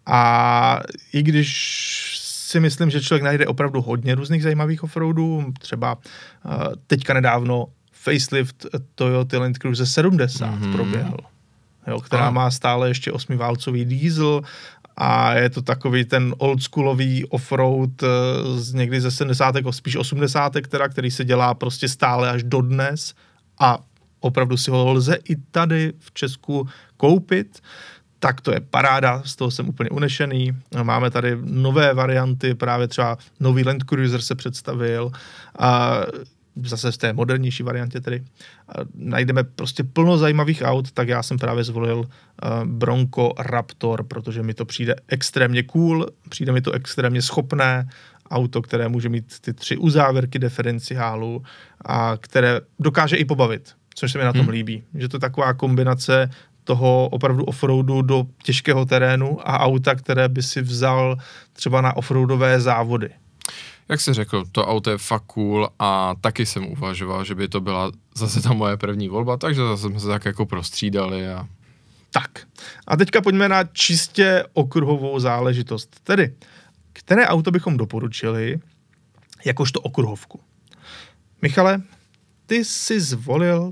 A i když si myslím, že člověk najde opravdu hodně různých zajímavých offroadů, třeba eh, teďka nedávno facelift Toyota Land Cruiser 70 mm-hmm. proběhl, jo, která a. má stále ještě osmiválcový diesel a je to takový ten oldschoolový offroad eh, z někdy ze 70. spíš 80. Teda, který se dělá prostě stále až dodnes a opravdu si ho lze i tady v Česku koupit, tak to je paráda, z toho jsem úplně unešený. Máme tady nové varianty, právě třeba nový Land Cruiser se představil, a zase v té modernější variantě tedy. A najdeme prostě plno zajímavých aut, tak já jsem právě zvolil eh, Bronco Raptor, protože mi to přijde extrémně cool, přijde mi to extrémně schopné, auto, které může mít ty tři uzávěrky diferenciálu a které dokáže i pobavit což se mi na tom hmm. líbí. Že to je taková kombinace toho opravdu offroadu do těžkého terénu a auta, které by si vzal třeba na offroadové závody. Jak jsi řekl, to auto je fakt cool a taky jsem uvažoval, že by to byla zase ta moje první volba, takže zase jsme se tak jako prostřídali a... Tak. A teďka pojďme na čistě okruhovou záležitost. Tedy, které auto bychom doporučili jakožto okruhovku? Michale, ty jsi zvolil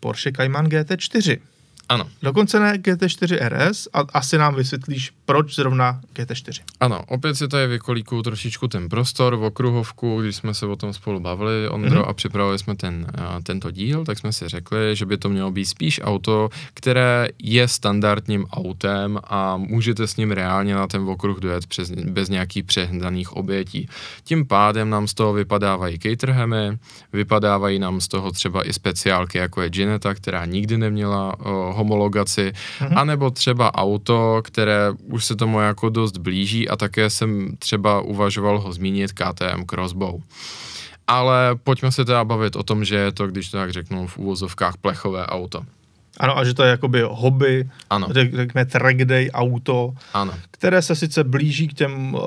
Porsche Cayman GT4. Ano. Dokonce ne GT4 RS a asi nám vysvětlíš, proč zrovna GT4. Ano, opět si tady vykolíkuju trošičku ten prostor v okruhovku, když jsme se o tom spolu bavili, Ondro, mm-hmm. a připravili jsme ten, tento díl, tak jsme si řekli, že by to mělo být spíš auto, které je standardním autem a můžete s ním reálně na ten okruh dojet přes, bez nějakých přehnaných obětí. Tím pádem nám z toho vypadávají caterhamy, vypadávají nám z toho třeba i speciálky, jako je Gineta, která nikdy neměla uh, homologaci, mm-hmm. anebo třeba auto, které už se tomu jako dost blíží a také jsem třeba uvažoval ho zmínit KTM Crossbow ale pojďme se teda bavit o tom, že je to, když to tak řeknu, v úvozovkách plechové auto. Ano, a že to je jakoby hobby, ano. Řek, řekněme track day auto, ano. které se sice blíží k těm uh,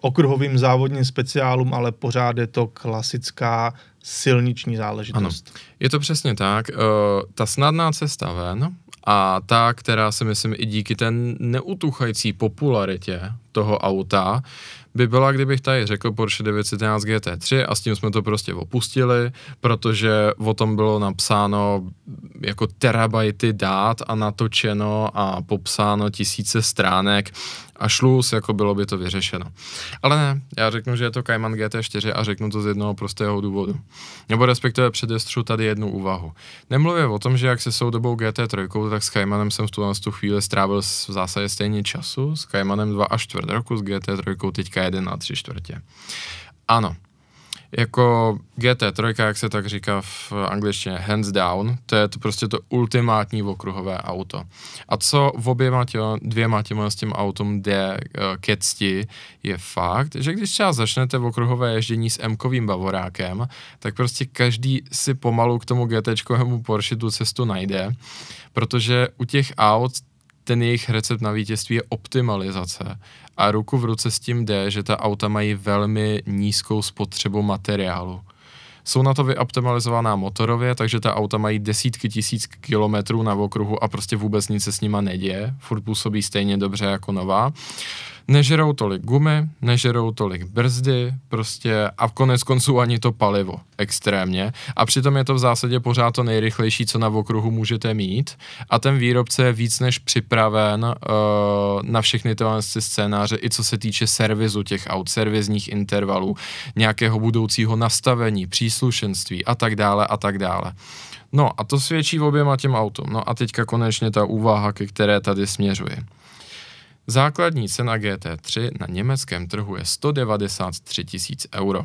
okruhovým závodním speciálům, ale pořád je to klasická silniční záležitost. Ano. Je to přesně tak. Uh, ta snadná cesta ven a ta, která si myslím i díky té neutuchající popularitě toho auta, by byla, kdybych tady řekl Porsche 911 GT3 a s tím jsme to prostě opustili, protože o tom bylo napsáno jako terabajty dát a natočeno a popsáno tisíce stránek a šluz, jako bylo by to vyřešeno. Ale ne, já řeknu, že je to Cayman GT4 a řeknu to z jednoho prostého důvodu. Nebo respektive předestřu tady jednu úvahu. Nemluvě o tom, že jak se soudobou GT3, tak s Caymanem jsem v tuhle tu chvíli strávil v zásadě stejně času, s Caymanem 2 a 4 roku, s GT3 teďka 1 a 3 čtvrtě. Ano, jako GT3, jak se tak říká v angličtině, hands down, to je to prostě to ultimátní okruhové auto. A co v oběma těma, dvěma těma s tím autům jde eh, ke cti, je fakt, že když třeba začnete v okruhové ježdění s M-kovým bavorákem, tak prostě každý si pomalu k tomu gt mu Porsche tu cestu najde, protože u těch aut ten jejich recept na vítězství je optimalizace. A ruku v ruce s tím jde, že ta auta mají velmi nízkou spotřebu materiálu. Jsou na to vyoptimalizovaná motorově, takže ta auta mají desítky tisíc kilometrů na okruhu a prostě vůbec nic se s nima neděje. Furt působí stejně dobře jako nová nežerou tolik gumy, nežerou tolik brzdy, prostě a v konec konců ani to palivo extrémně. A přitom je to v zásadě pořád to nejrychlejší, co na okruhu můžete mít. A ten výrobce je víc než připraven uh, na všechny tyhle scénáře, i co se týče servisu těch aut, servisních intervalů, nějakého budoucího nastavení, příslušenství a tak dále a tak dále. No a to svědčí oběma těm autům. No a teďka konečně ta úvaha, ke které tady směřuje. Základní cena GT3 na německém trhu je 193 tisíc euro.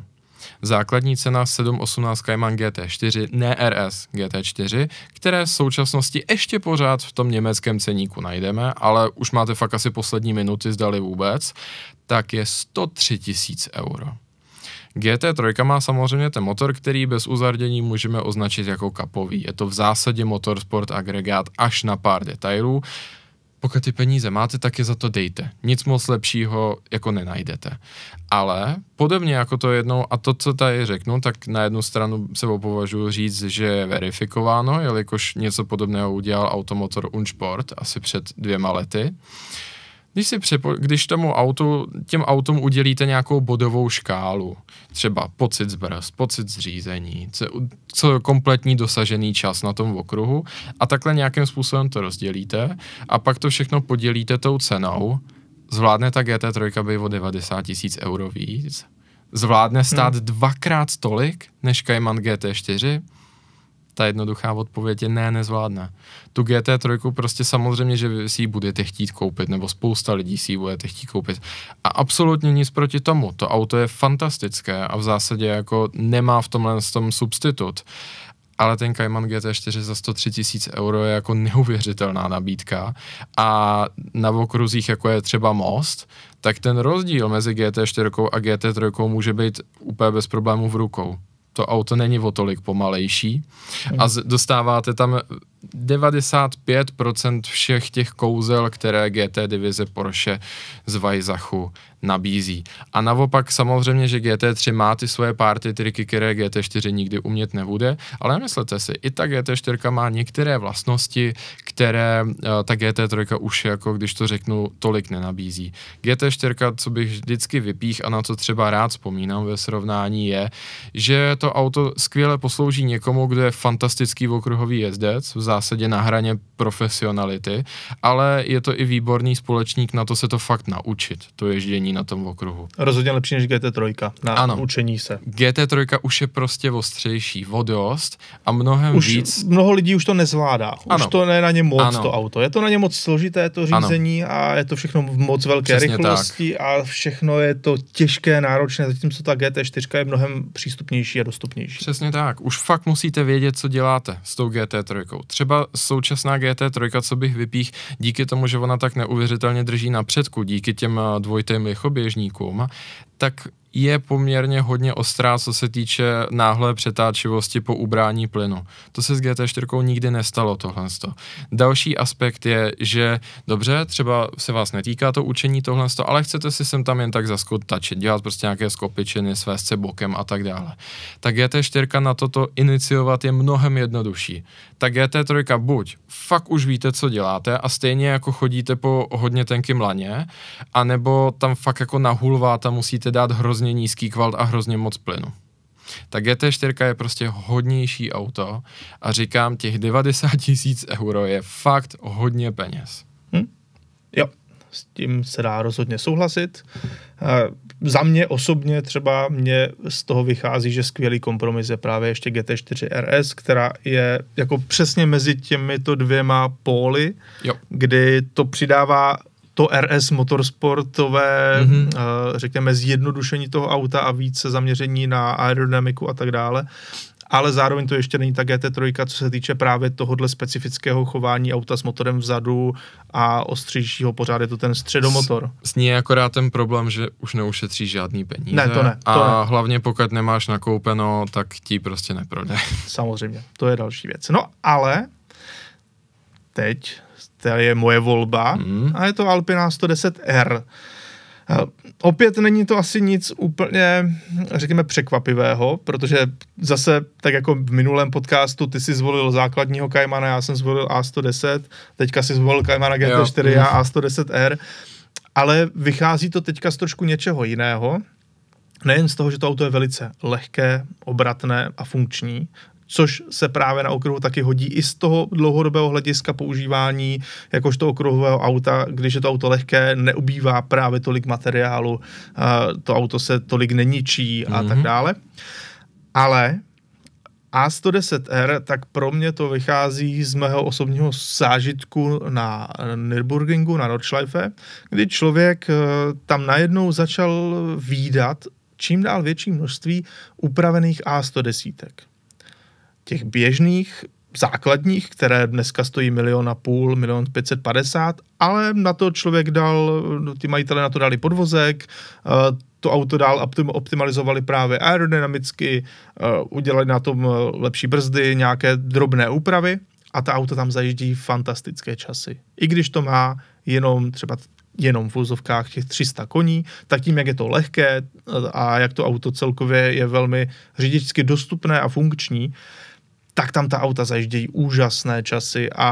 Základní cena 718 Cayman GT4, ne RS GT4, které v současnosti ještě pořád v tom německém ceníku najdeme, ale už máte fakt asi poslední minuty, zdali vůbec, tak je 103 tisíc euro. GT3 má samozřejmě ten motor, který bez uzardění můžeme označit jako kapový. Je to v zásadě motorsport agregát až na pár detailů pokud ty peníze máte, tak je za to dejte. Nic moc lepšího jako nenajdete. Ale podobně jako to jednou, a to, co tady řeknu, tak na jednu stranu se opovažuji říct, že je verifikováno, jelikož něco podobného udělal automotor Unsport asi před dvěma lety. Uh, když, si připo- když tomu autu, těm autům udělíte nějakou bodovou škálu, třeba pocit zbrz, pocit zřízení, co, co kompletní dosažený čas na tom okruhu a takhle nějakým způsobem to rozdělíte a pak to všechno podělíte tou cenou, zvládne ta GT3 by o 90 tisíc euro víc, zvládne stát hmm. dvakrát tolik než Cayman GT4, ta jednoduchá odpověď je ne, nezvládne. Tu GT3 prostě samozřejmě, že si ji budete chtít koupit, nebo spousta lidí si ji budete chtít koupit. A absolutně nic proti tomu. To auto je fantastické a v zásadě jako nemá v tomhle tom substitut ale ten Cayman GT4 za 103 tisíc euro je jako neuvěřitelná nabídka a na okruzích, jako je třeba most, tak ten rozdíl mezi GT4 a GT3 může být úplně bez problémů v rukou to auto není o tolik pomalejší. A z, dostáváte tam 95% všech těch kouzel, které GT divize Porsche z Vajzachu nabízí. A naopak samozřejmě, že GT3 má ty svoje party triky, které GT4 nikdy umět nebude, ale myslete si, i ta GT4 má některé vlastnosti, které eh, ta GT3 už, jako když to řeknu, tolik nenabízí. GT4, co bych vždycky vypích a na co třeba rád vzpomínám ve srovnání je, že to auto skvěle poslouží někomu, kdo je fantastický okruhový jezdec v zásadě na hraně profesionality, ale je to i výborný společník na to se to fakt naučit, to ježdění na tom okruhu. Rozhodně lepší než GT3 na ano. učení se. GT3 už je prostě ostřejší, vodost a mnohem už víc. Mnoho lidí už to nezvládá, ano. už to ne na ně moc ano. to auto, je to na ně moc složité to řízení ano. a je to všechno v moc velké Přesně rychlosti tak. a všechno je to těžké, náročné, zatímco ta GT4 je mnohem přístupnější a dostupnější. Přesně tak, už fakt musíte vědět, co děláte s tou GT3 třeba současná GT3, co bych vypích, díky tomu, že ona tak neuvěřitelně drží na předku, díky těm eh, dvojitým lichoběžníkům, tak je poměrně hodně ostrá, co se týče náhlé přetáčivosti po ubrání plynu. To se s GT4 nikdy nestalo tohle. Další aspekt je, že dobře, třeba se vás netýká to učení tohle, ale chcete si sem tam jen tak zaskotačit, dělat prostě nějaké skopičiny, svést se bokem a tak dále. Tak GT4 na toto iniciovat je mnohem jednodušší. Tak GT3 buď fakt už víte, co děláte a stejně jako chodíte po hodně tenkým laně, anebo tam fakt jako tam musíte dát hrozně hrozně nízký kvalt a hrozně moc plynu. Ta GT4 je prostě hodnější auto a říkám, těch 90 tisíc euro je fakt hodně peněz. Hm? Jo, s tím se dá rozhodně souhlasit. E, za mě osobně třeba mě z toho vychází, že skvělý kompromis je právě ještě GT4 RS, která je jako přesně mezi těmito dvěma póly, jo. kdy to přidává to RS motorsportové, mm-hmm. řekněme, zjednodušení toho auta a více zaměření na aerodynamiku a tak dále. Ale zároveň to ještě není tak GT3, co se týče právě tohohle specifického chování auta s motorem vzadu a ostřejšího pořád je to ten středomotor. S, s ní je akorát ten problém, že už neušetří žádný peníze. Ne, to ne. To a ne. hlavně pokud nemáš nakoupeno, tak ti prostě neprodej. Samozřejmě, to je další věc. No ale teď to je moje volba, mm. a je to Alpina 110R. Eh, opět není to asi nic úplně, řekněme, překvapivého, protože zase, tak jako v minulém podcastu, ty si zvolil základního Kaimana, já jsem zvolil A110, teďka si zvolil Kaimana GT4 jo. a mhm. A110R, ale vychází to teďka z trošku něčeho jiného, Nejen z toho, že to auto je velice lehké, obratné a funkční, což se právě na okruhu taky hodí i z toho dlouhodobého hlediska používání jakožto okruhového auta, když je to auto lehké, neubývá právě tolik materiálu, to auto se tolik neničí a mm-hmm. tak mhm. dále. Ale a110R, tak pro mě to vychází z mého osobního zážitku na Nürburgringu, na Nordschleife, kdy člověk e, tam najednou začal výdat čím dál větší množství upravených A110 těch běžných základních, které dneska stojí milion a půl, milion 550, ale na to člověk dal, no, ty majitele na to dali podvozek, eh, to auto dál optimalizovali právě aerodynamicky, eh, udělali na tom eh, lepší brzdy, nějaké drobné úpravy a ta auto tam zajíždí fantastické časy. I když to má jenom třeba jenom v úzovkách těch 300 koní, tak tím, jak je to lehké a jak to auto celkově je velmi řidičsky dostupné a funkční, tak tam ta auta zajíždějí úžasné časy a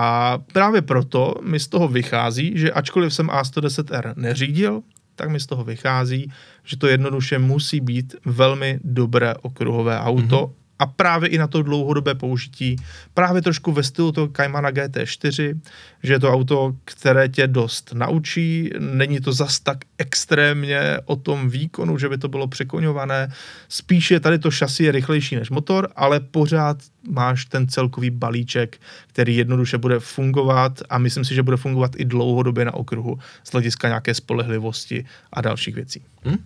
právě proto mi z toho vychází, že ačkoliv jsem A110R neřídil, tak mi z toho vychází, že to jednoduše musí být velmi dobré okruhové auto, mm-hmm a právě i na to dlouhodobé použití, právě trošku ve stylu toho Caymana GT4, že je to auto, které tě dost naučí, není to zas tak extrémně o tom výkonu, že by to bylo překoňované, spíše tady to šasi je rychlejší než motor, ale pořád máš ten celkový balíček, který jednoduše bude fungovat a myslím si, že bude fungovat i dlouhodobě na okruhu z hlediska nějaké spolehlivosti a dalších věcí. Hm?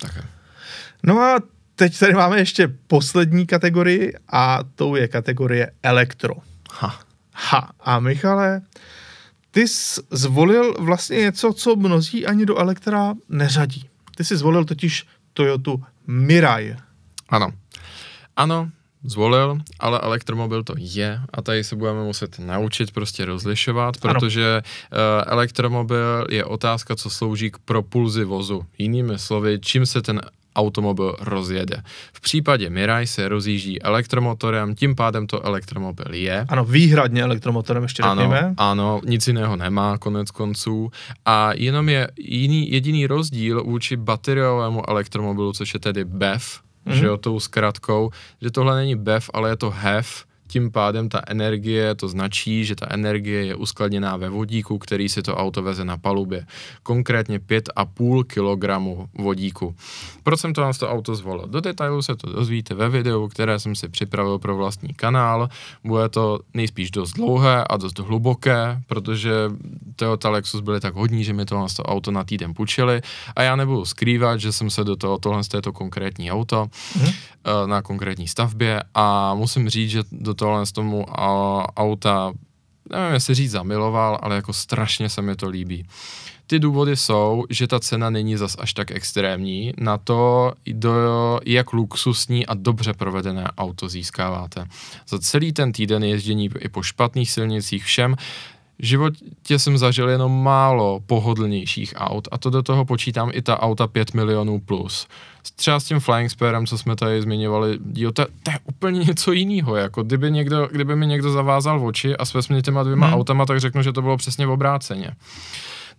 Tak. No a teď tady máme ještě poslední kategorii a tou je kategorie elektro. Ha. Ha. A Michale, ty jsi zvolil vlastně něco, co mnozí ani do elektra neřadí. Ty jsi zvolil totiž Toyota Mirai. Ano. Ano, zvolil, ale elektromobil to je a tady se budeme muset naučit prostě rozlišovat, protože ano. Eh, elektromobil je otázka, co slouží k propulzi vozu. Jinými slovy, čím se ten automobil rozjede. V případě Mirai se rozjíždí elektromotorem, tím pádem to elektromobil je. Ano, výhradně elektromotorem ještě ano, řekněme. Ano, nic jiného nemá konec konců. A jenom je jiný, jediný rozdíl vůči bateriovému elektromobilu, což je tedy BEV, mm-hmm. že mhm. jo, tou zkratkou, že tohle není BEV, ale je to HEV, tím pádem ta energie, to značí, že ta energie je uskladněná ve vodíku, který si to auto veze na palubě. Konkrétně 5,5 kg vodíku. Proč jsem to vám to auto zvolil? Do detailu se to dozvíte ve videu, které jsem si připravil pro vlastní kanál. Bude to nejspíš dost dlouhé a dost hluboké, protože Toyota Lexus byly tak hodní, že mi tohle to auto na týden půjčili a já nebudu skrývat, že jsem se do toho, tohle z této konkrétní auto, mm. na konkrétní stavbě a musím říct, že do tohle z tomu auta, nevím, jestli říct zamiloval, ale jako strašně se mi to líbí. Ty důvody jsou, že ta cena není zas až tak extrémní na to, do, jak luxusní a dobře provedené auto získáváte. Za celý ten týden ježdění i po špatných silnicích všem životě jsem zažil jenom málo pohodlnějších aut a to do toho počítám i ta auta 5 milionů plus. Třeba s tím Flying Sparem, co jsme tady zmiňovali, jo, to, to, je úplně něco jiného. Jako kdyby, někdo, kdyby mi někdo zavázal oči a sves mě těma dvěma hmm. autama, tak řeknu, že to bylo přesně v obráceně.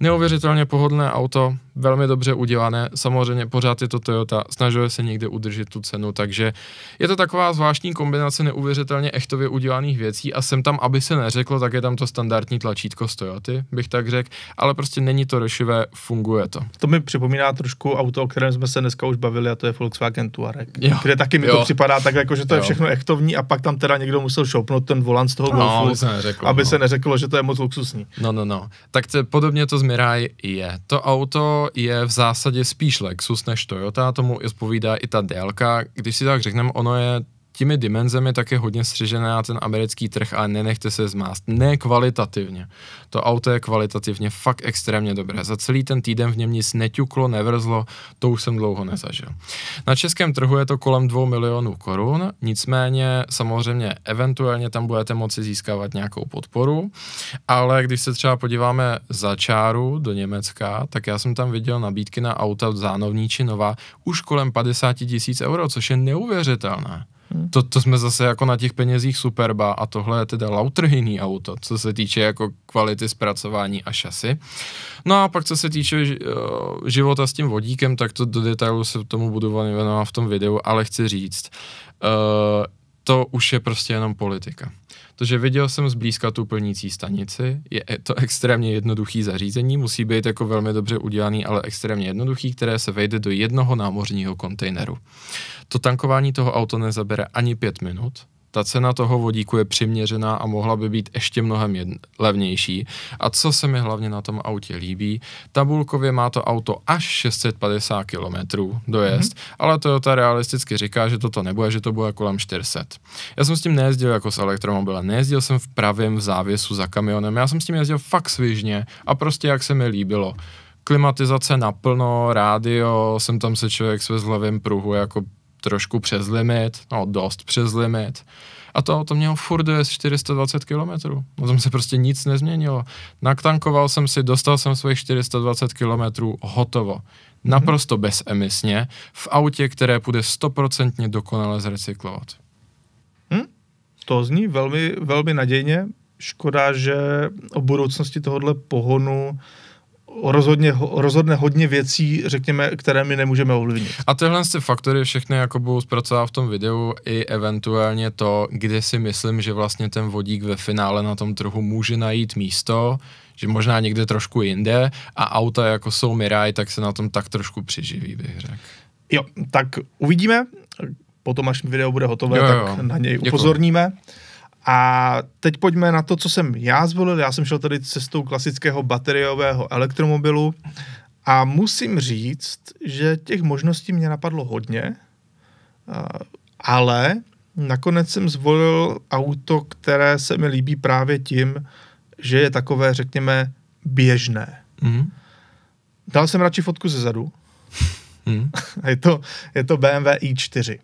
Neuvěřitelně pohodlné auto, velmi dobře udělané, samozřejmě pořád je to Toyota, snažuje se někde udržet tu cenu, takže je to taková zvláštní kombinace neuvěřitelně echtově udělaných věcí a jsem tam, aby se neřeklo, tak je tam to standardní tlačítko z Toyoty, bych tak řekl, ale prostě není to rošivé, funguje to. To mi připomíná trošku auto, o kterém jsme se dneska už bavili a to je Volkswagen Touareg, jo. kde taky mi jo. to připadá tak jako, že to jo. je všechno echtovní a pak tam teda někdo musel šoupnout ten volant z toho no, Golfu, se neřeklo, aby no. se neřeklo, že to je moc luxusní. No, no, no. Tak to, podobně to zmi- Mirai je. To auto je v zásadě spíš Lexus než Toyota, tomu i zpovídá i ta délka. Když si tak řekneme, ono je těmi dimenzemi tak je hodně střežené na ten americký trh a nenechte se zmást. Ne kvalitativně. To auto je kvalitativně fakt extrémně dobré. Za celý ten týden v něm nic neťuklo, nevrzlo, to už jsem dlouho nezažil. Na českém trhu je to kolem 2 milionů korun, nicméně samozřejmě eventuálně tam budete moci získávat nějakou podporu, ale když se třeba podíváme za čáru do Německa, tak já jsem tam viděl nabídky na auta v Zánovní či Nová už kolem 50 tisíc euro, což je neuvěřitelné. To, to jsme zase jako na těch penězích Superba a tohle je teda lautrhyný auto, co se týče jako kvality zpracování a šasy. No a pak co se týče eh, života s tím vodíkem, tak to do detailu se tomu budu věnovat v tom videu, ale chci říct, eh, to už je prostě jenom politika. že viděl jsem zblízka tu plnící stanici, je e- to extrémně jednoduchý zařízení, musí být jako velmi dobře udělaný, ale extrémně jednoduchý, které se vejde do jednoho námořního kontejneru. To tankování toho auta nezabere ani pět minut, ta cena toho vodíku je přiměřená a mohla by být ještě mnohem jedn- levnější. A co se mi hlavně na tom autě líbí, tabulkově má to auto až 650 km dojezd, mm-hmm. ale Toyota realisticky říká, že toto nebude, že to bude kolem 400. Já jsem s tím nejezdil jako s elektromobilem, nejezdil jsem v pravém závěsu za kamionem, já jsem s tím jezdil fakt svižně a prostě jak se mi líbilo klimatizace naplno, rádio, jsem tam se člověk svezl v levém pruhu, jako trošku přes limit, no dost přes limit. A to, to mělo furt 420 km. No tam se prostě nic nezměnilo. Naktankoval jsem si, dostal jsem svých 420 km, hotovo. Mhm. Naprosto bezemisně, v autě, které půjde stoprocentně dokonale zrecyklovat. Hmm? To zní velmi, velmi nadějně. Škoda, že o budoucnosti tohohle pohonu rozhodně, rozhodne hodně věcí, řekněme, které my nemůžeme ovlivnit. A tyhle ty faktory všechny jako budou zpracovat v tom videu i eventuálně to, kde si myslím, že vlastně ten vodík ve finále na tom trhu může najít místo, že možná někde trošku jinde a auta jako jsou Mirai, tak se na tom tak trošku přiživí, bych řekl. Jo, tak uvidíme, potom až video bude hotové, jo, jo. tak na něj upozorníme. Děkuju. A teď pojďme na to, co jsem já zvolil. Já jsem šel tady cestou klasického bateriového elektromobilu a musím říct, že těch možností mě napadlo hodně, ale nakonec jsem zvolil auto, které se mi líbí právě tím, že je takové, řekněme, běžné. Mm-hmm. Dal jsem radši fotku ze zadu. Mm-hmm. je, to, je to BMW i4.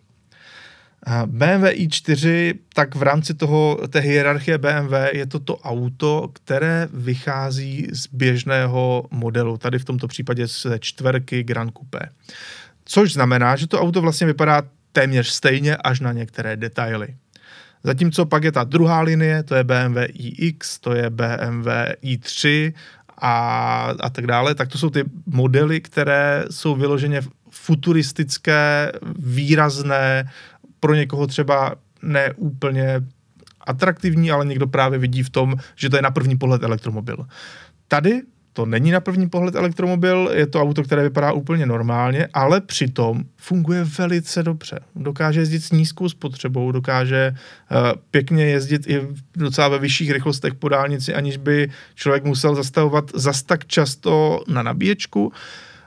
BMW i4, tak v rámci toho, té hierarchie BMW je to to auto, které vychází z běžného modelu, tady v tomto případě ze čtverky Grand Coupé. Což znamená, že to auto vlastně vypadá téměř stejně až na některé detaily. Zatímco pak je ta druhá linie, to je BMW iX, to je BMW i3 a, a tak dále, tak to jsou ty modely, které jsou vyloženě futuristické, výrazné, pro někoho třeba neúplně atraktivní, ale někdo právě vidí v tom, že to je na první pohled elektromobil. Tady to není na první pohled elektromobil, je to auto, které vypadá úplně normálně, ale přitom funguje velice dobře. Dokáže jezdit s nízkou spotřebou, dokáže uh, pěkně jezdit i docela ve vyšších rychlostech po dálnici, aniž by člověk musel zastavovat zas tak často na nabíječku.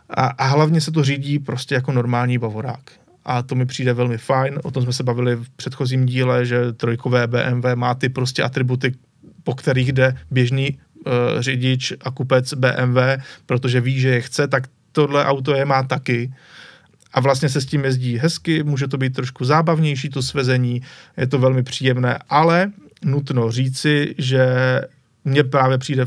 A, a hlavně se to řídí prostě jako normální bavorák a to mi přijde velmi fajn. O tom jsme se bavili v předchozím díle, že trojkové BMW má ty prostě atributy, po kterých jde běžný uh, řidič a kupec BMW, protože ví, že je chce, tak tohle auto je má taky. A vlastně se s tím jezdí hezky, může to být trošku zábavnější to svezení, je to velmi příjemné, ale nutno říci, že mně právě přijde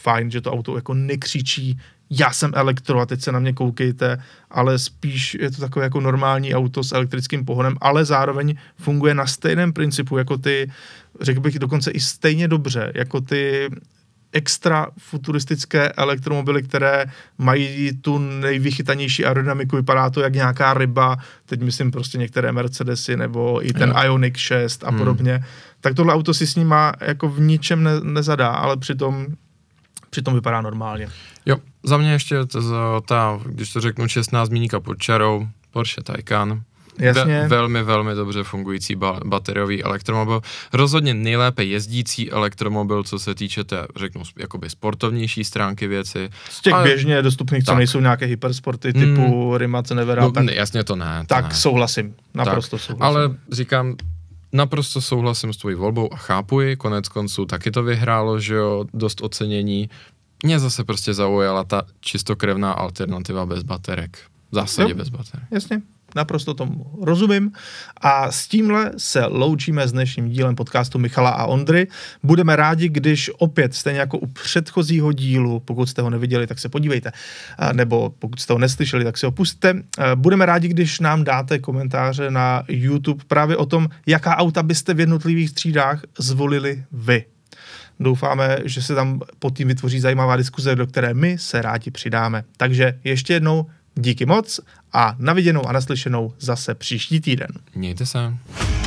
fajn, že to auto jako nekřičí já jsem elektro a teď se na mě koukejte, ale spíš je to takové jako normální auto s elektrickým pohonem, ale zároveň funguje na stejném principu jako ty, řekl bych dokonce i stejně dobře, jako ty extra futuristické elektromobily, které mají tu nejvychytanější aerodynamiku, vypadá to jak nějaká ryba, teď myslím prostě některé Mercedesy nebo i ten jo. Ioniq 6 a hmm. podobně, tak tohle auto si s ním má jako v ničem ne- nezadá, ale přitom přitom vypadá normálně. Jo, za mě ještě ta, když to řeknu, 16 zmíníka pod čarou, Porsche Taycan, Jasně. Ve, velmi, velmi dobře fungující ba- bateriový elektromobil. Rozhodně nejlépe jezdící elektromobil, co se týče té, řeknu, jakoby sportovnější stránky věci. Z těch ale, běžně dostupných, tak. co nejsou nějaké hypersporty typu mm, Rima Nevera. No, tak, jasně to ne. To tak ne. souhlasím, naprosto tak, souhlasím. Ale říkám, Naprosto souhlasím s tvojí volbou a chápu ji, konec konců taky to vyhrálo, že jo, dost ocenění. Mě zase prostě zaujala ta čistokrevná alternativa bez baterek. zase no, bez baterek. Jasně, naprosto tomu rozumím. A s tímhle se loučíme s dnešním dílem podcastu Michala a Ondry. Budeme rádi, když opět, stejně jako u předchozího dílu, pokud jste ho neviděli, tak se podívejte, nebo pokud jste ho neslyšeli, tak se ho pustte. Budeme rádi, když nám dáte komentáře na YouTube právě o tom, jaká auta byste v jednotlivých třídách zvolili vy. Doufáme, že se tam pod tím vytvoří zajímavá diskuze, do které my se rádi přidáme. Takže ještě jednou Díky moc a naviděnou a naslyšenou zase příští týden. Mějte se.